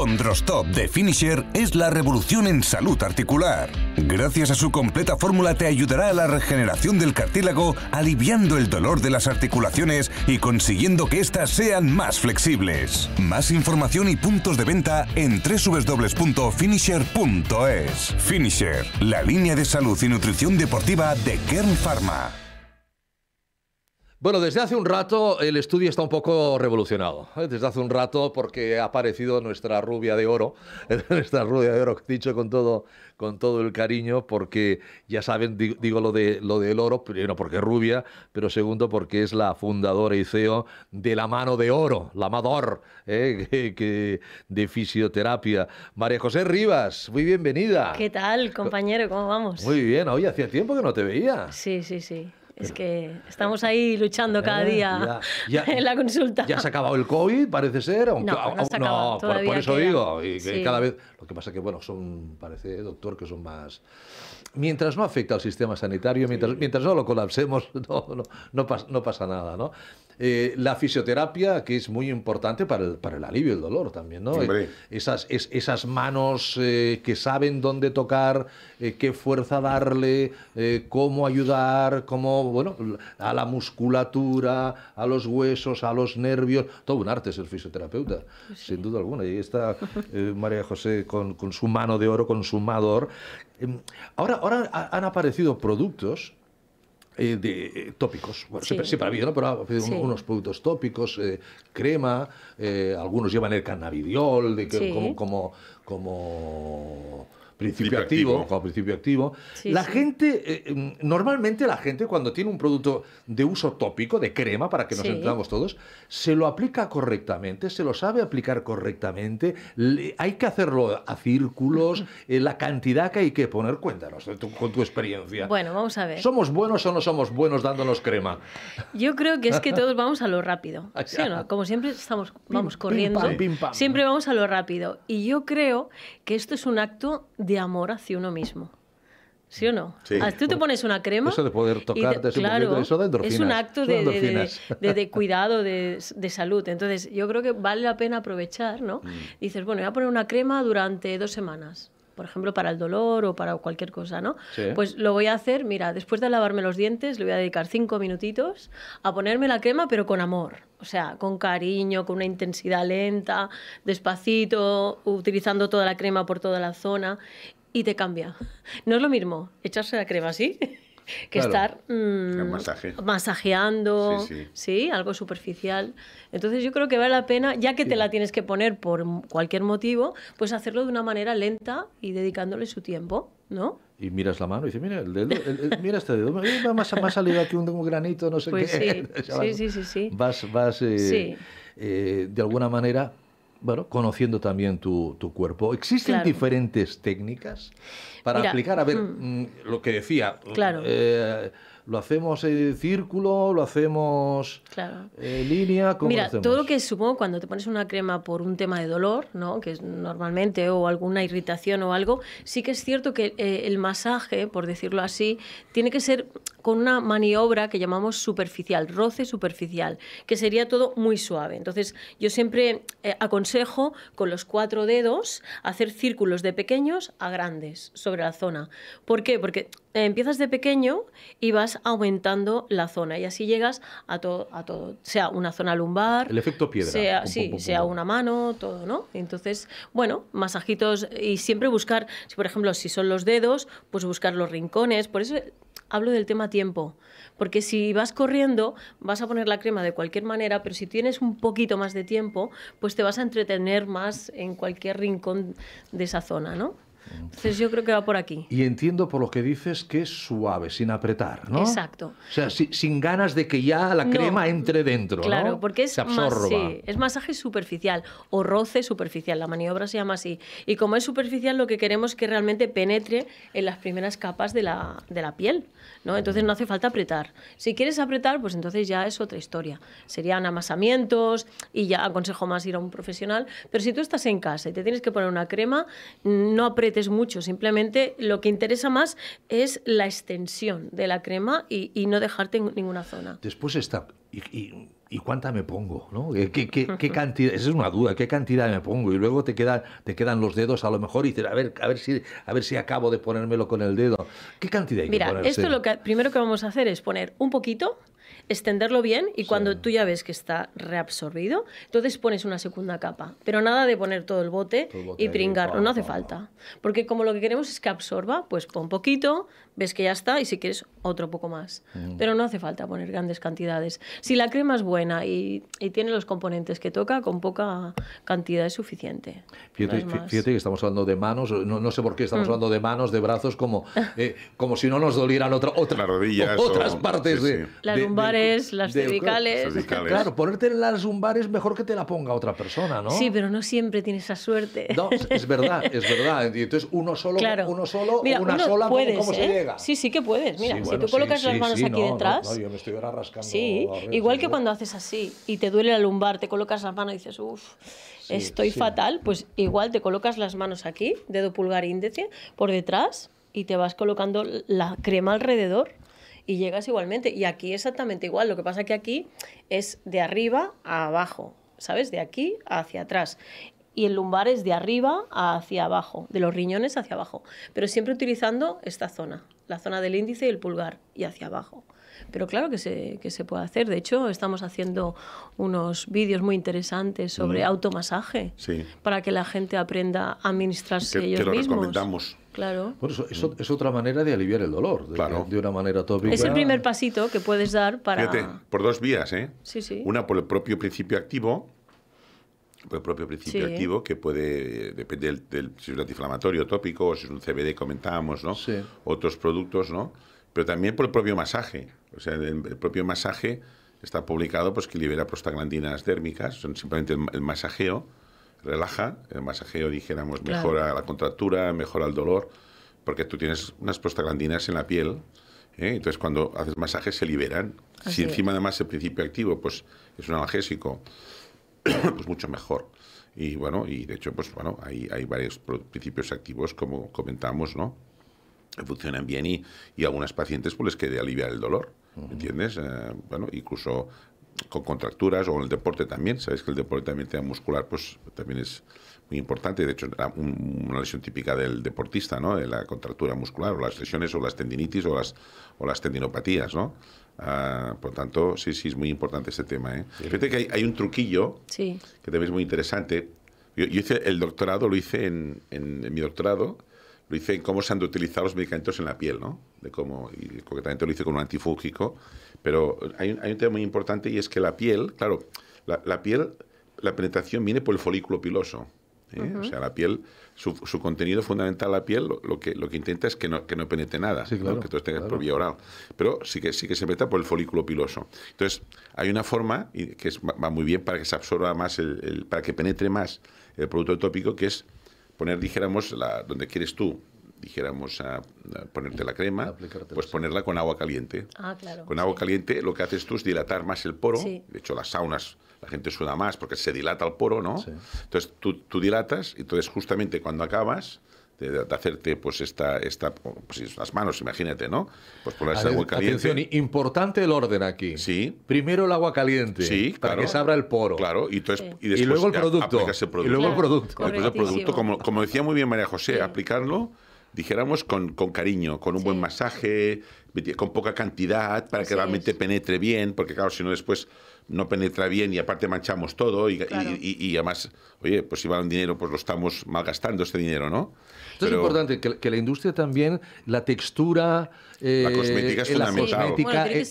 Condrostop de Finisher es la revolución en salud articular. Gracias a su completa fórmula te ayudará a la regeneración del cartílago, aliviando el dolor de las articulaciones y consiguiendo que éstas sean más flexibles. Más información y puntos de venta en www.finisher.es. Finisher, la línea de salud y nutrición deportiva de Kern Pharma. Bueno, desde hace un rato el estudio está un poco revolucionado. ¿eh? Desde hace un rato porque ha aparecido nuestra rubia de oro, nuestra rubia de oro, dicho con todo, con todo el cariño, porque ya saben, digo, lo, de, lo del oro, primero porque es rubia, pero segundo porque es la fundadora y CEO de La Mano de Oro, la amador ¿eh? de fisioterapia. María José Rivas, muy bienvenida. ¿Qué tal, compañero? ¿Cómo vamos? Muy bien, hoy hacía tiempo que no te veía. Sí, sí, sí. Es que estamos ahí luchando cada eh, día en la consulta. Ya se ha acabado el COVID, parece ser. Aunque, no, por, eso digo. Y cada vez. Lo que pasa es que, bueno, son, parece, doctor, que son más. Mientras no afecta al sistema sanitario, mientras, mientras no lo colapsemos, no, no, no pasa nada, ¿no? Eh, la fisioterapia, que es muy importante para el, para el alivio del dolor también, ¿no? esas, esas manos eh, que saben dónde tocar, eh, qué fuerza darle, cómo ayudar, cómo, bueno, a la musculatura, a los huesos, a los nervios. Todo un arte ser fisioterapeuta, pues sin duda alguna. Y ahí está María José con, su mano de oro, con su em, Ahora, ahora han aparecido productos eh, de eh, tópicos. Bueno, sí. siempre, siempre, ha habido, ¿no? Pero ha unos productos tópicos, eh, crema, eh, algunos llevan el cannabidiol, de como, como, como Principio, activo, principio activo. la gente, eh, eh, normalmente la gente cuando tiene un producto de uso tópico, de crema, para que nos entendamos todos, se lo aplica correctamente, se lo sabe aplicar correctamente, hay que hacerlo a círculos, eh, la cantidad que hay que poner, cuéntanos con tu experiencia. Bueno, vamos a ver. ¿Somos buenos o no somos buenos dándonos crema? Yo creo que es que todos vamos a lo rápido, Como siempre estamos, vamos corriendo, siempre vamos a lo rápido. Y yo creo que esto es un acto de amor hacia uno mismo. ¿Sí o no? Ah, tú te pones una crema. Eso de poder tocarte, Es un acto de, cuidado, de, salud. Entonces, yo creo que vale la pena aprovechar, ¿no? Mm. Dices, bueno, voy a poner una crema durante dos semanas por ejemplo, para el dolor o para cualquier cosa, ¿no? Pues lo voy a hacer, mira, después de lavarme los dientes, le voy a dedicar cinco minutitos a ponerme la crema, pero con amor, o sea, con cariño, con una intensidad lenta, despacito, utilizando toda la crema por toda la zona y te cambia. No es lo mismo echarse la crema así que estar mm, masajeando, sí, algo superficial. Entonces yo creo que vale la pena, ya que te la tienes que poner por cualquier motivo, pues hacerlo de una manera lenta y dedicándole su tiempo, ¿no? y miras la mano y dices, mira, el dedo, mira este dedo, más, más salido aquí un, granito, no sé pues qué. Sí, sí, sí, sí, Vas, vas eh, eh, de alguna manera bueno, conociendo también tu, cuerpo. ¿Existen diferentes técnicas para aplicar? A ver, mm. Mm, lo que decía, eh, ¿Lo hacemos en círculo? ¿Lo hacemos en eh, línea? Mira, todo lo que supongo cuando te pones una crema por un tema de dolor, ¿no? que es normalmente, o alguna irritación o algo, sí que es cierto que eh, el masaje, por decirlo así, tiene que ser con una maniobra que llamamos superficial, roce superficial, que sería todo muy suave. Entonces, yo siempre eh, aconsejo con los cuatro dedos hacer círculos de pequeños a grandes sobre la zona. ¿Por qué? Porque eh, empiezas de pequeño y vas aumentando la zona y así llegas a, a todo, sea una zona lumbar, el efecto piedra, sea, sí, sea una mano, todo, ¿no? Entonces, bueno, masajitos y siempre buscar, si por ejemplo, si son los dedos, pues buscar los rincones, por eso hablo del tema tiempo, porque si vas corriendo vas a poner la crema de cualquier manera, pero si tienes un poquito más de tiempo, pues te vas a entretener más en cualquier rincón de esa zona, ¿no? Entonces yo creo que va por aquí. Y entiendo por lo que dices que es suave, sin apretar, ¿no? Exacto. O sea, sin ganas de que ya la crema entre dentro. Claro, porque es, se absorba. sí, es masaje superficial o roce superficial. La maniobra se llama así. Y como es superficial, lo que queremos es que realmente penetre en las primeras capas de la, de la piel. ¿no? Entonces no hace falta apretar. Si quieres apretar, pues entonces ya es otra historia. Serían amasamientos y ya aconsejo más ir a un profesional. Pero si tú estás en casa y te tienes que poner una crema, no apretes mucho, simplemente lo que interesa más es la extensión de la crema y, no dejarte en ninguna zona. Después está, y, cuánta me pongo? ¿no? ¿Qué, cantidad? Esa es una duda, ¿qué cantidad me pongo? Y luego te, quedan, te quedan los dedos a lo mejor y dices, a ver, a, ver si, a ver si acabo de ponérmelo con el dedo. ¿Qué cantidad hay Mira, que esto lo que, primero que vamos a hacer es poner un poquito, extenderlo bien y cuando tú ya ves que está reabsorbido, entonces pones una segunda capa. Pero nada de poner todo el bote, todo el bote y pringarlo, no hace falta. Porque como lo que queremos es que absorba, pues pon poquito, ves que ya está y si quieres otro poco más. Mm. Pero no hace falta poner grandes cantidades. Si la crema es buena y, tiene los componentes que toca, con poca cantidad es suficiente. Fíjate, que estamos hablando de manos, no, no sé por qué estamos mm. hablando de manos, de brazos, como, eh, como si no nos dolieran otra, otra rodillas, otras partes. De, las lumbares, las cervicales. Claro, ponerte las lumbares mejor que te la ponga otra persona, ¿no? Sí, pero no siempre tienes esa suerte. No, es verdad, es verdad. Entonces uno solo, uno solo, una sola, ¿cómo se ¿eh? llega? Sí, sí que puedes. Mira, si tú colocas las manos aquí detrás. me estoy ahora rascando. Sí, igual que cuando haces así y te duele la lumbar, te colocas las manos y dices, uff, estoy fatal. Pues igual te colocas las manos aquí, dedo pulgar índice, por detrás y te vas colocando la crema alrededor y llegas igualmente. Y aquí exactamente igual. Lo que pasa que aquí es de arriba a abajo, ¿sabes? De aquí hacia atrás y el lumbar es de arriba hacia abajo, de los riñones hacia abajo, pero siempre utilizando esta zona la zona del índice y el pulgar y hacia abajo. Pero claro que se, que se puede hacer. De hecho, estamos haciendo unos vídeos muy interesantes sobre mm. automasaje para que la gente aprenda a administrarse ellos mismos. que lo Recomendamos. Claro. Bueno, eso, es otra manera de aliviar el dolor, de, claro. de, una manera tópica. Es el primer pasito que puedes dar para... Fíjate, por dos vías, ¿eh? Sí, sí. Una por el propio principio activo, por el propio principio activo, que puede, depende del, si es un antiinflamatorio tópico o si es un CBD, comentábamos, ¿no? Otros productos, ¿no? Pero también por el propio masaje. O sea, el, propio masaje está publicado pues que libera prostaglandinas dérmicas, son simplemente el, masajeo, relaja, el masajeo, dijéramos, mejora la contractura, mejora el dolor, porque tú tienes unas prostaglandinas en la piel, ¿eh? entonces cuando haces masaje se liberan. si encima además el principio activo, pues es un analgésico pues mucho mejor. Y bueno, y de hecho, pues bueno, hay, hay varios principios activos, como comentamos, ¿no? Que funcionan bien y, y algunas pacientes pues les queda aliviar el dolor, ¿entiendes? Eh, bueno, incluso con contracturas o en el deporte también, ¿sabes? que el deporte también tiene muscular pues también es muy importante, de hecho una lesión típica del deportista, ¿no? De la contractura muscular o las lesiones o las tendinitis o las o las tendinopatías, ¿no? Por ah, por tanto, sí, sí, es muy importante ese tema. ¿eh? Fíjate que hay, un truquillo que también es muy interesante. Yo, hice el doctorado, lo hice en, en, mi doctorado, lo hice en cómo se han de utilizar los medicamentos en la piel, ¿no? De cómo, y concretamente lo hice con un antifúngico, pero hay un, hay un tema muy importante y es que la piel, claro, la, piel, la penetración viene por el folículo piloso. ¿eh? O sea, la piel su, contenido fundamental la piel lo, que, lo que intenta es que no, que no penetre nada, que todo esté por vía oral. Pero sí que, sí que se meta por el folículo piloso. Entonces, hay una forma que va muy bien para que se absorba más, el, para que penetre más el producto tópico, que es poner, dijéramos, la, donde quieres tú dijéramos ponerte la crema, pues ponerla con agua caliente. Ah, con agua caliente lo que haces tú es dilatar más el poro. De hecho, las saunas la gente suda más porque se dilata el poro, ¿no? Entonces tú, tú dilatas y entonces justamente cuando acabas... De, hacerte pues esta, esta pues, las manos, imagínate, ¿no? Pues por agua caliente. Atención, importante el orden aquí. Sí. Primero el agua caliente. Sí, Para que se abra el poro. Claro, y, entonces, y, después luego el producto. producto. Y luego el producto. Después el producto, como, como decía muy bien María José, aplicarlo dijéramos, con, con cariño, con un buen masaje, con poca cantidad, para que realmente penetre bien, porque claro, si no después no penetra bien y aparte manchamos todo y, además, oye, pues si va un dinero, pues lo estamos malgastando este dinero, ¿no? Esto es importante, que, la industria también, la textura... Eh, la cosmética es fundamental.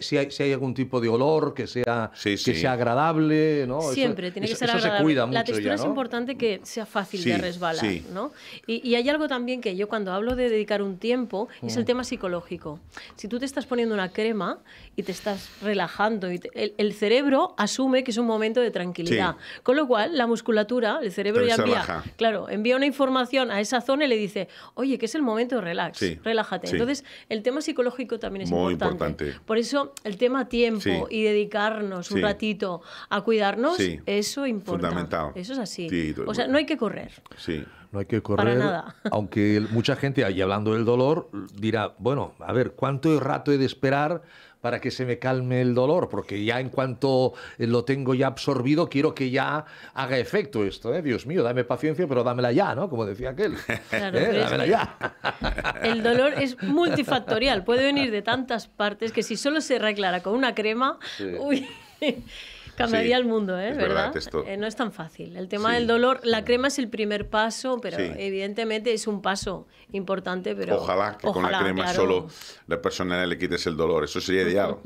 si, hay, algún tipo de olor que sea, Que sea agradable, ¿no? Siempre, tiene que ser eso Se cuida mucho la textura es importante que sea fácil de resbalar, ¿no? Y, hay algo también que yo cuando hablo de dedicar un tiempo, es el mm. tema psicológico. Si tú te estás poniendo una crema y te estás relajando, y el, cerebro asume que es un momento de tranquilidad. Con lo cual, la musculatura, el cerebro ya envía... Claro, envía una información a ese esa zona y le dice, oye, que es el momento, relax, relájate. Entonces, el tema psicológico también es Muy importante. Por eso, el tema tiempo y dedicarnos un ratito a cuidarnos, eso importa. Fundamental. Eso es así. o sea, no hay que correr. Sí no hay que correr. Aunque mucha gente, ahí hablando del dolor, dirá, bueno, a ver, ¿cuánto rato he de esperar? para que se me calme el dolor, porque ya en cuanto eh, lo tengo ya absorbido, quiero que ya haga efecto esto. ¿eh? Dios mío, dame paciencia, pero dámela ya, ¿no? Como decía aquel. Claro, ¿Eh? pues, Dámela ya. El dolor es multifactorial, puede venir de tantas partes que si solo se reclara con una crema... Cambiaría el mundo, ¿eh? ¿verdad? Eh, no es tan fácil. El tema del dolor, la crema es el primer paso, pero evidentemente es un paso importante. Pero ojalá que con la crema solo la persona le quites el dolor. Eso sería ideal.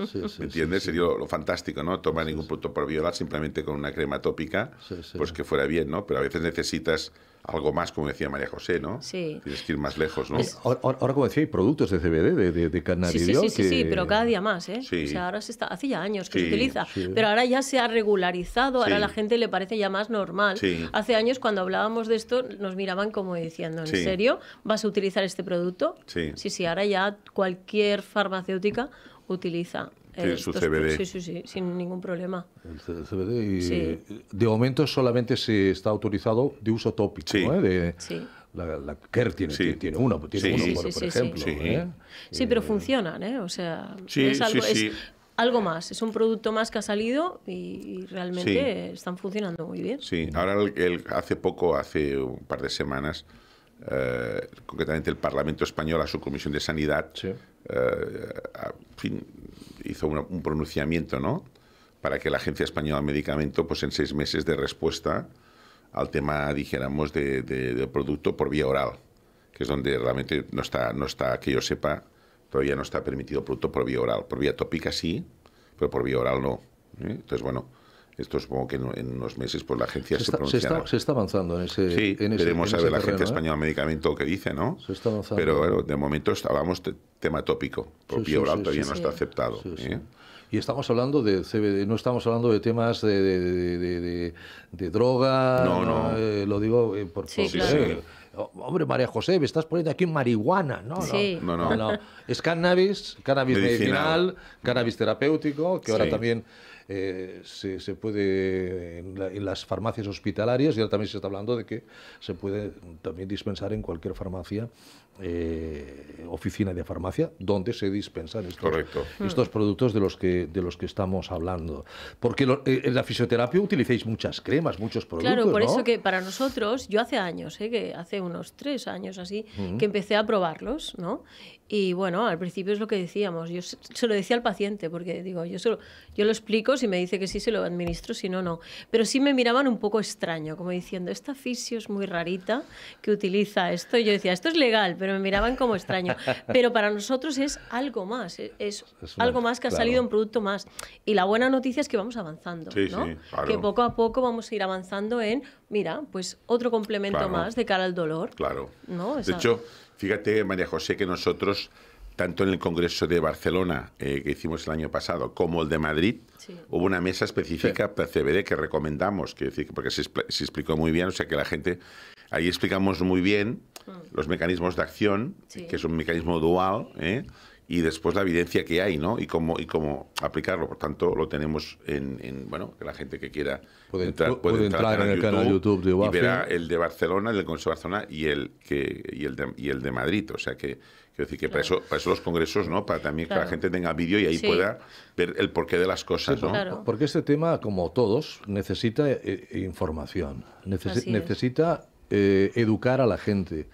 ¿Entiendes? Sería lo, fantástico, ¿no? Tomar ningún producto para violar simplemente con una crema tópica, pues que fuera bien, ¿no? Pero a veces necesitas algo más, como decía María José, ¿no? Sí. Tienes que ir más lejos, ¿no? Ahora, como decía, hay productos de CBD, de, de, de Sí sí, sí, sí, pero cada día más, ¿eh? O sea, ahora se está, hace ya años que se utiliza, pero ahora ya se ha regularizado, ahora a la gente le parece ya más normal. Hace años, cuando hablábamos de esto, nos miraban como diciendo, ¿en serio? ¿Vas a utilizar este producto? Sí. Sí, sí, ahora ya cualquier farmacéutica utiliza en eh, su CBD. Sí, sí, sí, sin ningún problema. El CBD de momento solamente se está autorizado de uso tópico, sí. ¿eh? La, la tiene, uno, tiene uno por, ejemplo. Sí. ¿eh? pero funciona ¿eh? O sea, es algo, más, es un producto más que ha salido y, realmente están funcionando muy bien. Sí, ahora hace poco, hace un par de semanas, concretamente el Parlamento Español a su Comisión de Sanidad, fin, hizo un pronunciamiento, ¿no? Para que la Agencia Española de Medicamento, pues en seis meses de respuesta al tema, dijéramos, de, producto por vía oral, que es donde realmente no está, no está, que yo sepa, todavía no está permitido producto por vía oral. Por vía tópica sí, pero por vía oral no. ¿eh? Entonces, bueno, esto supongo que en, unos meses pues la agencia se, está, se, está, avanzando en ese Sí, en a la Agencia ¿eh? Española de Medicamento que dice, ¿no? Se está avanzando. Pero de momento estábamos tema tópico, porque sí, todavía no está aceptado. ¿eh? Y estamos hablando de CBD, no estamos hablando de temas de, droga, no, no. Eh, lo digo por... sí Hombre, María José, me estás poniendo aquí en marihuana. No, no, no, Es cannabis, cannabis medicinal cannabis terapéutico, que ahora también eh, se, se, puede en, las farmacias hospitalarias, y ahora también se está hablando de que se puede también dispensar en cualquier farmacia, eh, oficina de farmacia, donde se dispensan estos, mm. estos productos de los, que, de los que estamos hablando. Porque eh, en la fisioterapia utilizáis muchas cremas, muchos productos. Claro, por eso que para nosotros, yo hace años, que hace unos tres años así, mm. que empecé a probarlos, ¿no? Y bueno, al principio es lo que decíamos, yo se, lo decía al paciente, porque digo, yo, yo lo explico y me dice que sí, se lo administro, si no, no. Pero sí me miraban un poco extraño, como diciendo, esta fisio es muy rarita que utiliza esto. Y yo decía, esto es legal, pero me miraban como extraño. Pero para nosotros es algo más, e-, es, algo más que ha salido un producto más. Y la buena noticia es que vamos avanzando, sí, Que poco a poco vamos a ir avanzando en, mira, pues otro complemento más de cara al dolor. Claro. ¿no? De hecho, fíjate, María José, que nosotros tanto en el Congreso de Barcelona eh, que hicimos el año pasado como el de Madrid, hubo una mesa específica para CBD que recomendamos, decir, porque se, explicó muy bien, o sea que la gente, ahí explicamos muy bien mm. los mecanismos de acción, que es un mecanismo dual, ¿eh? y después la evidencia que hay, ¿no? Y cómo, y cómo aplicarlo. Por tanto, lo tenemos en, bueno, que la gente que quiera puede, entrar, en el canal YouTube de y verá el de Barcelona, el del Congreso de Barcelona y el el y el de Madrid. O sea que Quiero decir que para, eso, los congresos, ¿no? Para también que la gente tenga vídeo y ahí pueda ver el porqué de las cosas, ¿no? Porque este tema, como todos, necesita eh, eh, información, necesita eh, educar a la gente.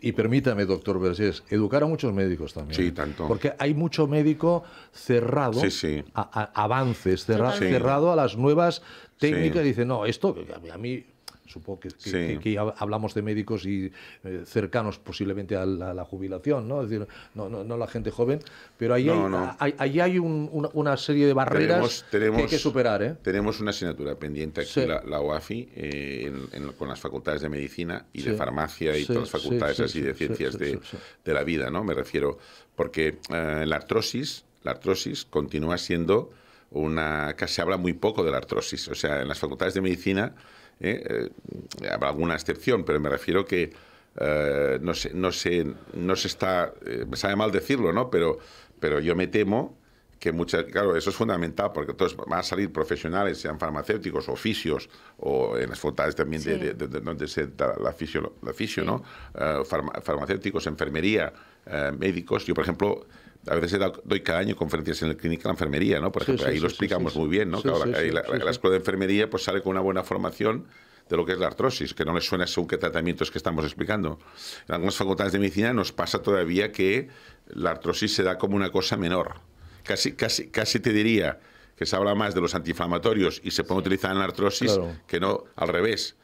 Y permítame, doctor Vergés, educar a muchos médicos también. Sí, tanto. Porque hay mucho médico cerrado A, avances, cerrado a las nuevas técnicas. Dice, no, esto a mí supongo que, aquí hablamos de médicos y eh, cercanos posiblemente a la, jubilación, ¿no? Es decir, no, no, la gente joven, pero ahí hay, una, serie de barreras que hay que superar. ¿eh? Tenemos una asignatura pendiente aquí, la, la, UAFI, eh, con las facultades de medicina y de farmacia y todas las facultades así de ciencias de, la vida, ¿no? Me refiero, porque eh, la artrosis, la artrosis continúa siendo una se habla muy poco de la artrosis. O sea, en las facultades de medicina ¿eh? Eh, habrá alguna excepción, pero me refiero que eh, no, sé, no, no se está, me sabe mal decirlo, ¿no? Pero, pero yo me temo que muchas, claro, eso es fundamental porque entonces van a salir profesionales, sean farmacéuticos, oficios o en las facultades también de, donde se da la fisio, la ¿no? farmacéuticos, enfermería, médicos. Yo, por ejemplo, a veces doy cada año conferencias en la clínica de la enfermería, ¿no? Por ejemplo, ahí lo explicamos muy bien, ¿no? la, escuela de enfermería pues sale con una buena formación de lo que es la artrosis, que no les suena según qué tratamientos que estamos explicando. En algunas facultades de medicina nos pasa todavía que la artrosis se da como una cosa menor. Casi, casi, casi te diría que se habla más de los antiinflamatorios y se puede utilizar en la artrosis que no al revés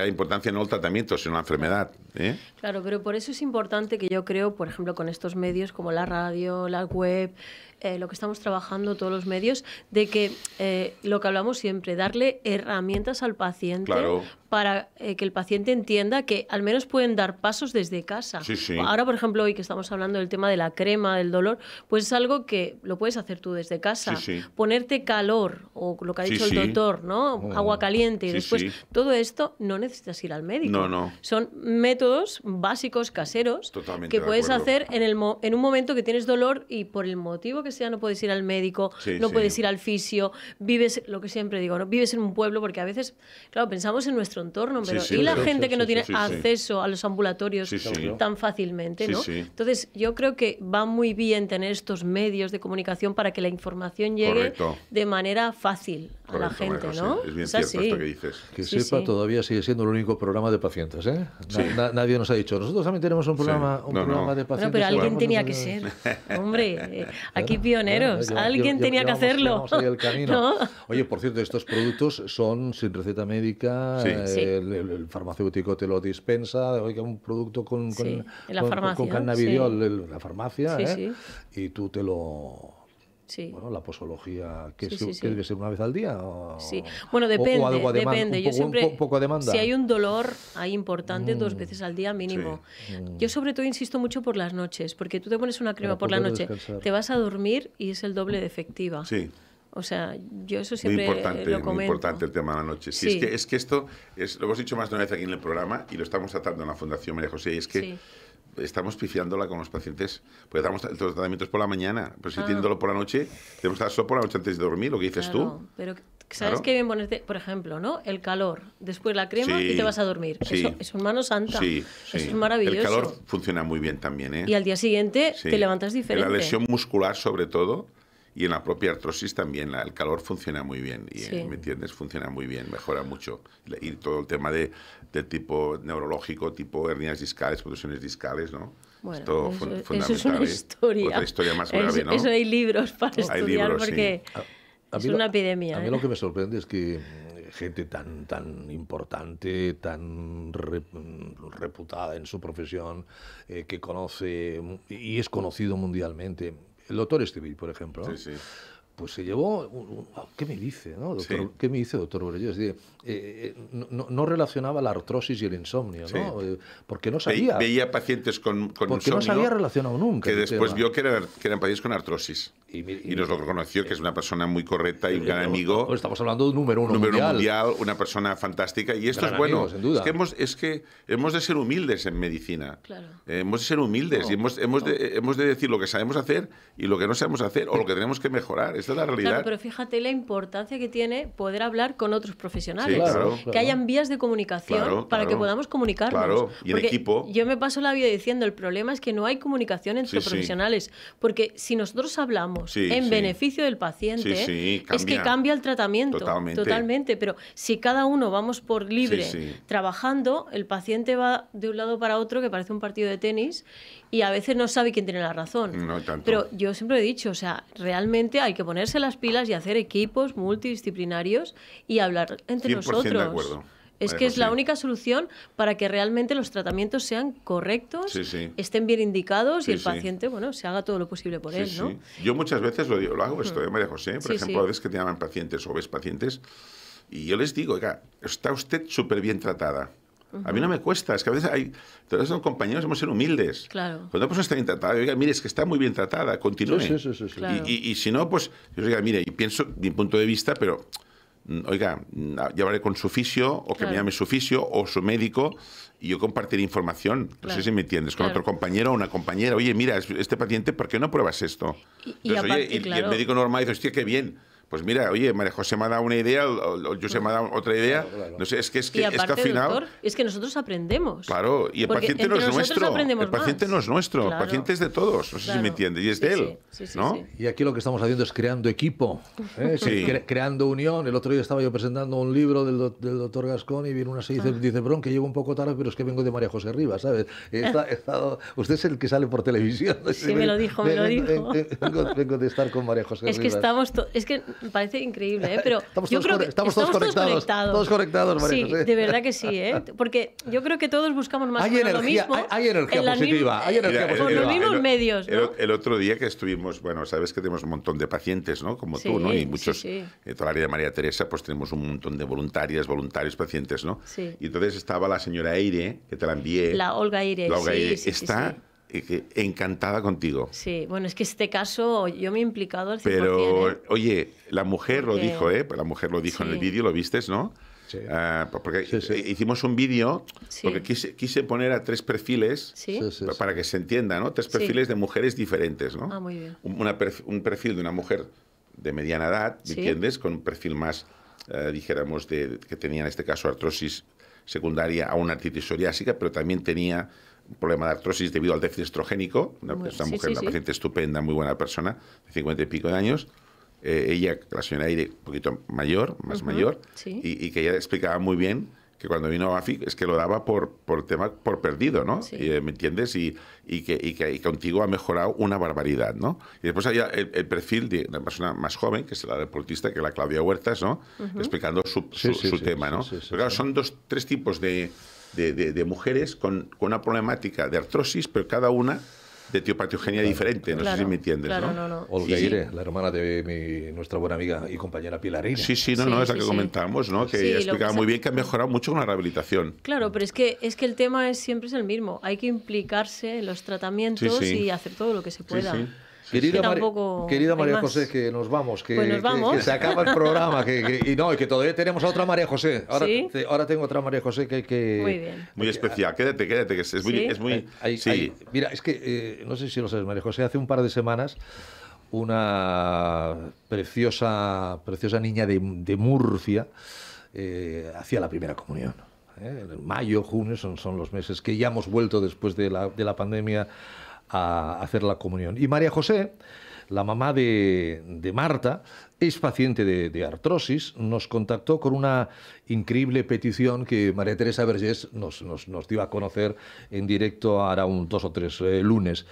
hay importancia no el tratamiento, sino a la enfermedad. ¿eh? Claro, pero por eso es importante que yo creo, por ejemplo, con estos medios como la radio, la web, eh, lo que estamos trabajando todos los medios, de que eh, lo que hablamos siempre, darle herramientas al paciente para eh, que el paciente entienda que al menos pueden dar pasos desde casa. Ahora, por ejemplo, hoy que estamos hablando del tema de la crema, del dolor, pues es algo que lo puedes hacer tú desde casa. Ponerte calor, o lo que ha dicho el doctor, ¿no? Oh. Agua caliente y después todo esto no necesitas ir al médico. Son métodos básicos, caseros, que puedes hacer en, el en un momento que tienes dolor y por el motivo que sea, no puedes ir al médico, no puedes ir al fisio, vives, lo que siempre digo, ¿no? vives en un pueblo, porque a veces, claro, pensamos en nuestro entorno, pero ¿y la gente que no tiene acceso a los ambulatorios tan fácilmente? ¿no? Entonces, yo creo que va muy bien tener estos medios de comunicación para que la información llegue de manera fácil a la gente, ¿no? Es bien cierto esto que dices. Que sepa, todavía sigue siendo el único programa de pacientes, ¿eh? nadie nos ha dicho, nosotros también tenemos un programa, un programa de pacientes. No, pero alguien tenía que ser. Hombre, eh, aquí pioneros. Alguien tenía que hacerlo. Oye, por cierto, estos productos son sin receta médica, eh, El, farmacéutico te lo dispensa, oiga, un producto con, con, en la farmacia, y tú te lo bueno, la posología, que, debe ser una vez al día. sí, bueno, depende. depende. Si hay un dolor ahí importante, dos mm. veces al día mínimo. Mm. Yo sobre todo insisto mucho por las noches, porque tú te pones una crema por la noche, te vas a dormir y es el doble de efectiva. Sí. O sea, yo eso siempre eh, muy importante, Muy importante el tema de la noche. Sí, Es, que, es que esto, es, lo hemos dicho más de una vez aquí en el programa y lo estamos tratando en la Fundación María José, es que estamos pifiándola con los pacientes, porque damos los tratamientos por la mañana, pero si ah. por la noche, tenemos que dar solo por la noche antes de dormir, lo que dices tú. Pero ¿sabes qué bien ponerte? Por ejemplo, ¿no? El calor, después la crema y te vas a dormir. Eso es un mano santa. Sí, Eso es maravilloso. El calor funciona muy bien también, ¿eh? Y al día siguiente te levantas diferente. La lesión muscular, sobre todo, y en la propia artrosis también el calor funciona muy bien, y, eh, ¿me entiendes? Funciona muy bien, mejora mucho. Y todo el tema de, tipo neurológico, tipo hernias discales, producciones discales, ¿no? Bueno, eso, es una ¿eh? historia. Otra historia más grave, ¿no? Eso hay libros para estudiar porque es una epidemia. A mí lo ¿eh? que me sorprende es que mm, gente tan, tan importante, tan mm, reputada en su profesión, que conoce y es conocido mundialmente, el doctor Estivit, por ejemplo. Sí, sí pues se llevó, ¿qué me dice, no, doctor, ¿qué me dice, doctor Borrellos? Eh, eh, no, relacionaba la artrosis y el insomnio, ¿no? Eh, porque no sabía. veía pacientes con, con insomnio. Porque no se había relacionado nunca. Que después vio que, eran pacientes con artrosis. Y, nos lo reconoció, que es una persona muy correcta y un gran amigo. Estamos hablando de un número uno número mundial. una persona fantástica. Y esto es bueno. Es, que hemos, de ser humildes en medicina. Claro. hemos de ser humildes y hemos, de, hemos de decir lo que sabemos hacer y lo que no sabemos hacer o lo que tenemos que mejorar. Claro, pero fíjate la importancia que tiene poder hablar con otros profesionales. que hayan vías de comunicación para que podamos comunicarnos. Claro, equipo. Yo me paso la vida diciendo, el problema es que no hay comunicación entre profesionales. Porque si nosotros hablamos en beneficio del paciente, es que cambia el tratamiento. totalmente. Pero si cada uno vamos por libre trabajando, el paciente va de un lado para otro, que parece un partido de tenis, y a veces no sabe quién tiene la razón. Pero yo siempre he dicho, o sea, realmente hay que ponerse las pilas y hacer equipos multidisciplinarios y hablar entre nosotros. De acuerdo. Es que es la única solución para que realmente los tratamientos sean correctos, estén bien indicados y el paciente, bueno, se haga todo lo posible por él, ¿no? Yo muchas veces lo, digo, lo hago esto, yo mm. María José, ¿eh? por ejemplo, a veces que te llaman pacientes o ves pacientes y yo les digo, oiga, está usted súper bien tratada, a mí no me cuesta, es que a veces hay, todos los compañeros hemos ser humildes. Claro. Cuando una persona está bien tratada, oiga, mire, es que está muy bien tratada, continúe. Sí, sí, sí, y, si no, pues, yo diga, mire, y pienso, mi punto de vista, pero, mm, oiga, mm, llevaré con su oficio, o que me llame su oficio, o su médico, y yo compartiré información, no sé si me entiendes, con otro compañero o una compañera, oye, mira, este paciente, ¿por qué no pruebas esto? Y, y, el médico normal dice, hostia, qué bien pues mira, oye, María José me ha dado una idea, yo se me ha dado otra idea. No sé, es que, es que, final. es que nosotros aprendemos. Claro, y el paciente no es nuestro. El paciente no es nuestro, el paciente es de todos, no sé si me entiendes. y es de él. ¿no? Y aquí lo que estamos haciendo es creando equipo, ¿eh? creando unión. El otro día estaba yo presentando un libro del, doctor Gascón y viene una se dice, ah. dice, Bron, que llevo un poco tarde, pero es que vengo de María José Rivas, ¿sabes? usted es el que sale por televisión. Sí, me lo dijo, me lo dijo. Vengo, de estar con María José Rivas. Es que estamos. Es que me parece increíble, ¿eh? Pero estamos todos estamos, conectados, todos conectados. sí, de verdad que sí, ¿eh? Porque yo creo que todos buscamos más o energía, lo mismo. Hay, energía positiva, hay energía positiva. Con los mismos medios, el, otro día que estuvimos, bueno, sabes que tenemos un montón de pacientes, ¿no? Como tú, ¿no? Y muchos, en eh, toda la área de María Teresa, pues tenemos un montón de voluntarias, voluntarios, pacientes, ¿no? Y entonces estaba la señora Eire, que te la envié. La Olga Aire la Olga está encantada contigo. Sí, bueno, es que este caso yo me he implicado al 100%. Pero, ¿eh? oye, la mujer lo dijo, ¿eh? La mujer lo dijo en el vídeo, ¿lo vistes, no? Sí. Ah, porque hicimos un vídeo, porque quise, poner a tres perfiles, para que se entienda, ¿no? Tres perfiles de mujeres diferentes, ¿no? Ah, muy bien. un perfil de una mujer de mediana edad, ¿entiendes? Con un perfil más, eh, dijéramos, que tenía en este caso artrosis secundaria a una artritis psoriásica, pero también tenía problema de artrosis debido al déficit estrogénico. Una, esta mujer, la una paciente estupenda, muy buena persona, de 50 y pico de años. Eh, ella, la señora Aire, un poquito mayor, más mayor, y, que ella explicaba muy bien que cuando vino a AFIC es que lo daba por, por tema por perdido, ¿no? Eh, ¿Me entiendes? Y, y, que, contigo ha mejorado una barbaridad, ¿no? Y después había el, perfil de una persona más joven, que es la deportista, que es la Claudia Huertas, ¿no? Explicando su, su tema, ¿no? Pero claro, son dos, tres tipos de, de, mujeres con, una problemática de artrosis, pero cada una de tiopatiogenia diferente, no sé si me entiendes. ¿no? No, Olga Ire, la hermana de nuestra buena amiga y compañera pilarín Sí, sí, no, no, es la que comentamos, ¿no? que explicaba muy bien que ha mejorado mucho con la rehabilitación. Claro, pero es que, es que el tema es, siempre es el mismo, hay que implicarse en los tratamientos y hacer todo lo que se pueda. Querida, María José, que nos vamos, que, pues se acaba el programa, que, y no, y que todavía tenemos a otra María José. Ahora, ahora tengo otra María José que que muy, especial. Ah, quédate, quédate, que es, muy, mira, es que eh, no sé si lo sabes, María José, hace un par de semanas una preciosa, preciosa niña de, Murcia eh, hacía la primera comunión. ¿eh? En mayo, junio son, son los meses que ya hemos vuelto después de la, de la pandemia a hacer la comunión. Y María José, la mamá de, Marta, es paciente de, artrosis, nos contactó con una increíble petición que María Teresa Vergés nos, dio a conocer en directo ahora un dos o tres eh, lunes.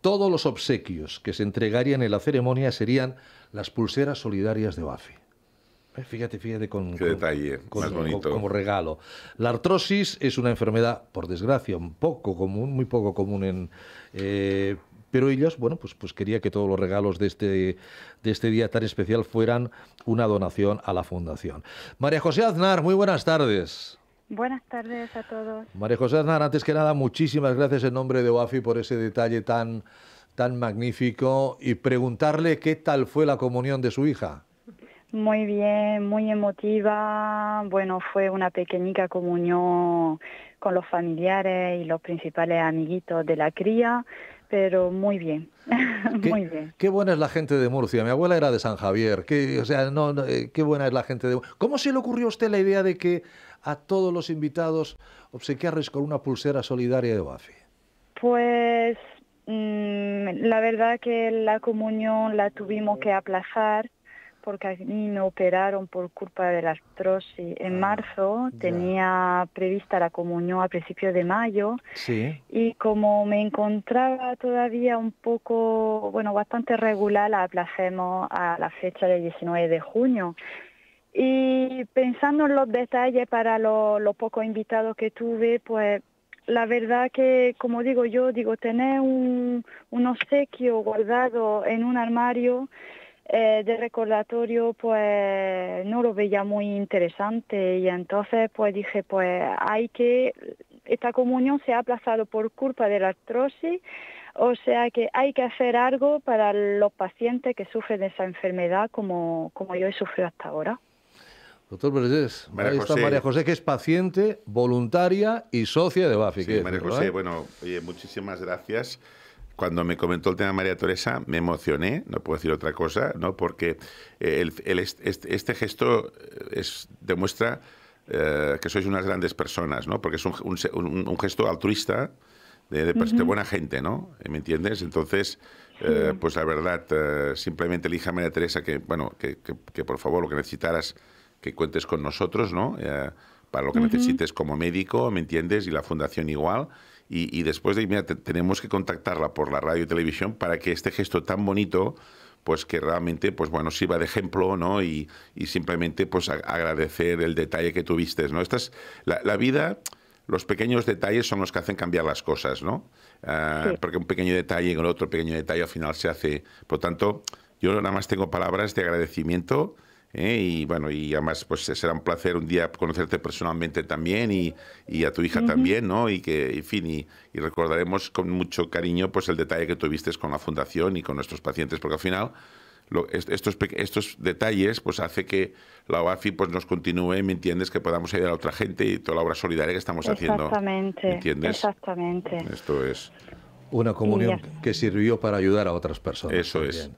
Todos los obsequios que se entregarían en la ceremonia serían las pulseras solidarias de Bafi. Eh, fíjate, fíjate con... detalle, más bonito. como regalo. La artrosis es una enfermedad, por desgracia, un poco común, muy poco común en... Eh, pero ellos, bueno, pues, pues quería que todos los regalos de este, de este día tan especial fueran una donación a la Fundación. María José Aznar, muy buenas tardes. Buenas tardes a todos. María José Aznar, antes que nada, muchísimas gracias en nombre de OAFI por ese detalle tan, tan magnífico y preguntarle qué tal fue la comunión de su hija. Muy bien, muy emotiva. Bueno, fue una pequeñita comunión con los familiares y los principales amiguitos de la cría, pero muy bien, muy bien. Qué buena es la gente de Murcia. Mi abuela era de San Javier. Qué, sea, no, eh, qué buena es la gente de. ¿Cómo se le ocurrió a usted la idea de que a todos los invitados obsequiarles con una pulsera solidaria de Bafi? Pues mm, la verdad que la comunión la tuvimos que aplazar porque a mí me operaron por culpa de la artrosis en ah, marzo, tenía prevista la comunión a principios de mayo sí. y como me encontraba todavía un poco, bueno, bastante regular, la aplacemos a la fecha del 19 de junio. Y pensando en los detalles para los, pocos invitados que tuve, pues la verdad que, como digo yo, digo, tener un obsequio guardado en un armario, eh, de recordatorio pues no lo veía muy interesante y entonces pues dije pues hay que esta comunión se ha aplazado por culpa de la artrosis o sea que hay que hacer algo para los pacientes que sufren de esa enfermedad como, yo he sufrido hasta ahora. Doctor Mercedes, María que es paciente, voluntaria y socia de BAFI. Sí, María José, ¿eh? bueno, oye, muchísimas gracias cuando me comentó el tema de María Teresa, me emocioné, no puedo decir otra cosa, ¿no? porque eh, este, gesto eh, es, demuestra eh, que sois unas grandes personas, ¿no? porque es un, gesto altruista de, pues, buena gente, ¿no? ¿me entiendes? Entonces, pues la verdad, simplemente elija a María Teresa que, bueno, que, por favor lo que necesitaras, que cuentes con nosotros, ¿no? para lo que necesites como médico, ¿me entiendes? Y la fundación igual y, después de, mira, tenemos que contactarla por la radio y televisión para que este gesto tan bonito pues que realmente pues bueno sirva de ejemplo no y, simplemente pues agradecer el detalle que tuviste no la, vida los pequeños detalles son los que hacen cambiar las cosas no ah, porque un pequeño detalle el otro pequeño detalle al final se hace por tanto yo nada más tengo palabras de agradecimiento ¿eh? y bueno, y además pues será un placer un día conocerte personalmente también y, a tu hija también, ¿no? Y que, en fin, y, recordaremos con mucho cariño pues el detalle que tuviste con la fundación y con nuestros pacientes, porque al final estos, estos detalles pues hace que la OAFI pues nos continúe, ¿me entiendes? Que podamos ayudar a otra gente y toda la obra solidaria que estamos haciendo. Exactamente, entiendes? exactamente. Esto es... Una comunión que sirvió para ayudar a otras personas. Eso es.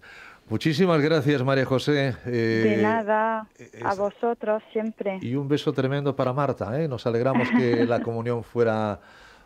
Muchísimas gracias, María José. Eh, de nada, eh, a vosotros siempre. Y un beso tremendo para Marta. ¿eh? Nos alegramos que la comunión fuera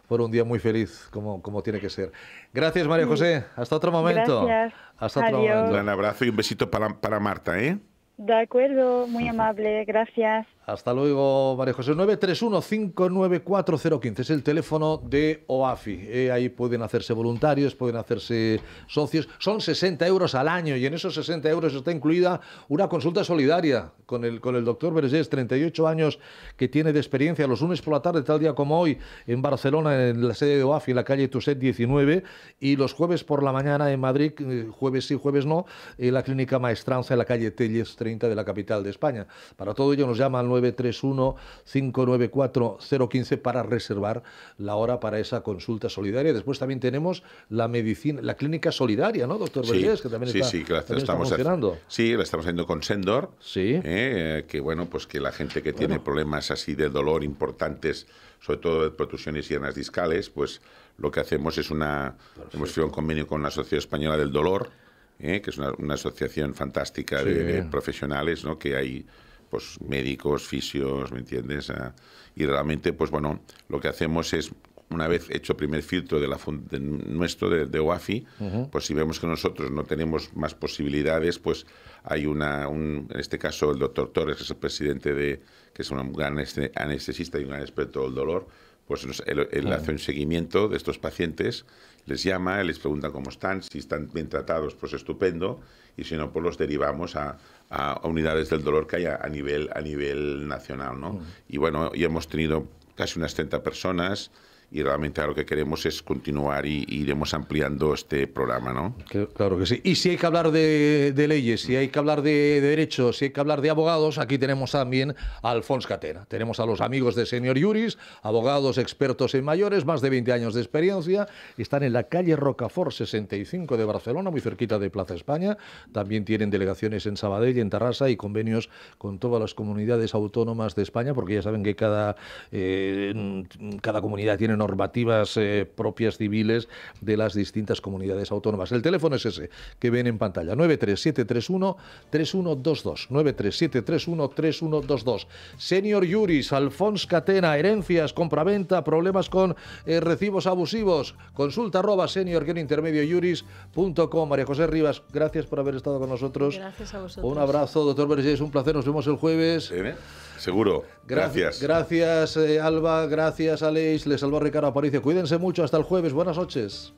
por un día muy feliz, como, como tiene que ser. Gracias, María José. Hasta otro momento. Gracias. Hasta otro Un abrazo y un besito para, para Marta. ¿eh? De acuerdo, muy amable. Gracias. Hasta luego, María José. 931-594015 es el teléfono de OAFI. Eh, ahí pueden hacerse voluntarios, pueden hacerse socios. Son 60 euros al año y en esos 60 euros está incluida una consulta solidaria con el, con el doctor Vergés, 38 años que tiene de experiencia los lunes por la tarde, tal día como hoy, en Barcelona, en la sede de OAFI, en la calle Tuset 19, y los jueves por la mañana en Madrid, eh, jueves sí, jueves no, en la clínica Maestranza, en la calle Telles 30 de la capital de España. Para todo ello nos llama al 931-594-015 para reservar la hora para esa consulta solidaria. Después también tenemos la medicina, la clínica solidaria, ¿no, doctor sí, Que también sí, está, sí, que la, estamos Sí, la estamos haciendo con Sendor. Sí. Eh, que bueno, pues que la gente que tiene problemas así de dolor importantes, sobre todo de protusiones y hernias discales, pues lo que hacemos es una. Hemos firmado un convenio con la Asociación Española del Dolor. Eh, que es una, asociación fantástica de, profesionales, ¿no? que hay pues médicos, fisios, ¿me entiendes? Ah, y realmente, pues bueno, lo que hacemos es, una vez hecho primer filtro de la nuestro, de, de pues si vemos que nosotros no tenemos más posibilidades, pues hay una, un, en este caso el doctor Torres, que es el presidente de, que es un gran anestesista y un gran experto del dolor, pues él, hace un seguimiento de estos pacientes, les llama, les pregunta cómo están, si están bien tratados, pues estupendo, y si no, pues los derivamos a, unidades del dolor que hay a, nivel, a nivel nacional. ¿no? Y bueno, y hemos tenido casi unas 30 personas, y realmente lo que queremos es continuar y, iremos ampliando este programa, ¿no? Claro que sí. Y si hay que hablar de, leyes, si hay que hablar de, derechos, si hay que hablar de abogados, aquí tenemos también a Alfonso Catena. Tenemos a los amigos de señor Yuris, abogados expertos en mayores, más de 20 años de experiencia. Están en la calle Rocafort 65 de Barcelona, muy cerquita de Plaza España. También tienen delegaciones en Sabadell, en Tarrasa y convenios con todas las comunidades autónomas de España, porque ya saben que cada, eh, cada comunidad tiene normativas eh, propias civiles de las distintas comunidades autónomas. El teléfono es ese que ven en pantalla, 93731-3122, 93731-3122. Senior Yuris, Alfons Catena, herencias, compraventa, problemas con eh, recibos abusivos, consulta arroba senior María José Rivas, gracias por haber estado con nosotros. Gracias a vosotros. Un abrazo, doctor es un placer, nos vemos el jueves. Seguro. Gracias. Gracias, eh, Alba. Gracias, Aleix. Les a Ricardo Aparicio. Cuídense mucho. Hasta el jueves. Buenas noches.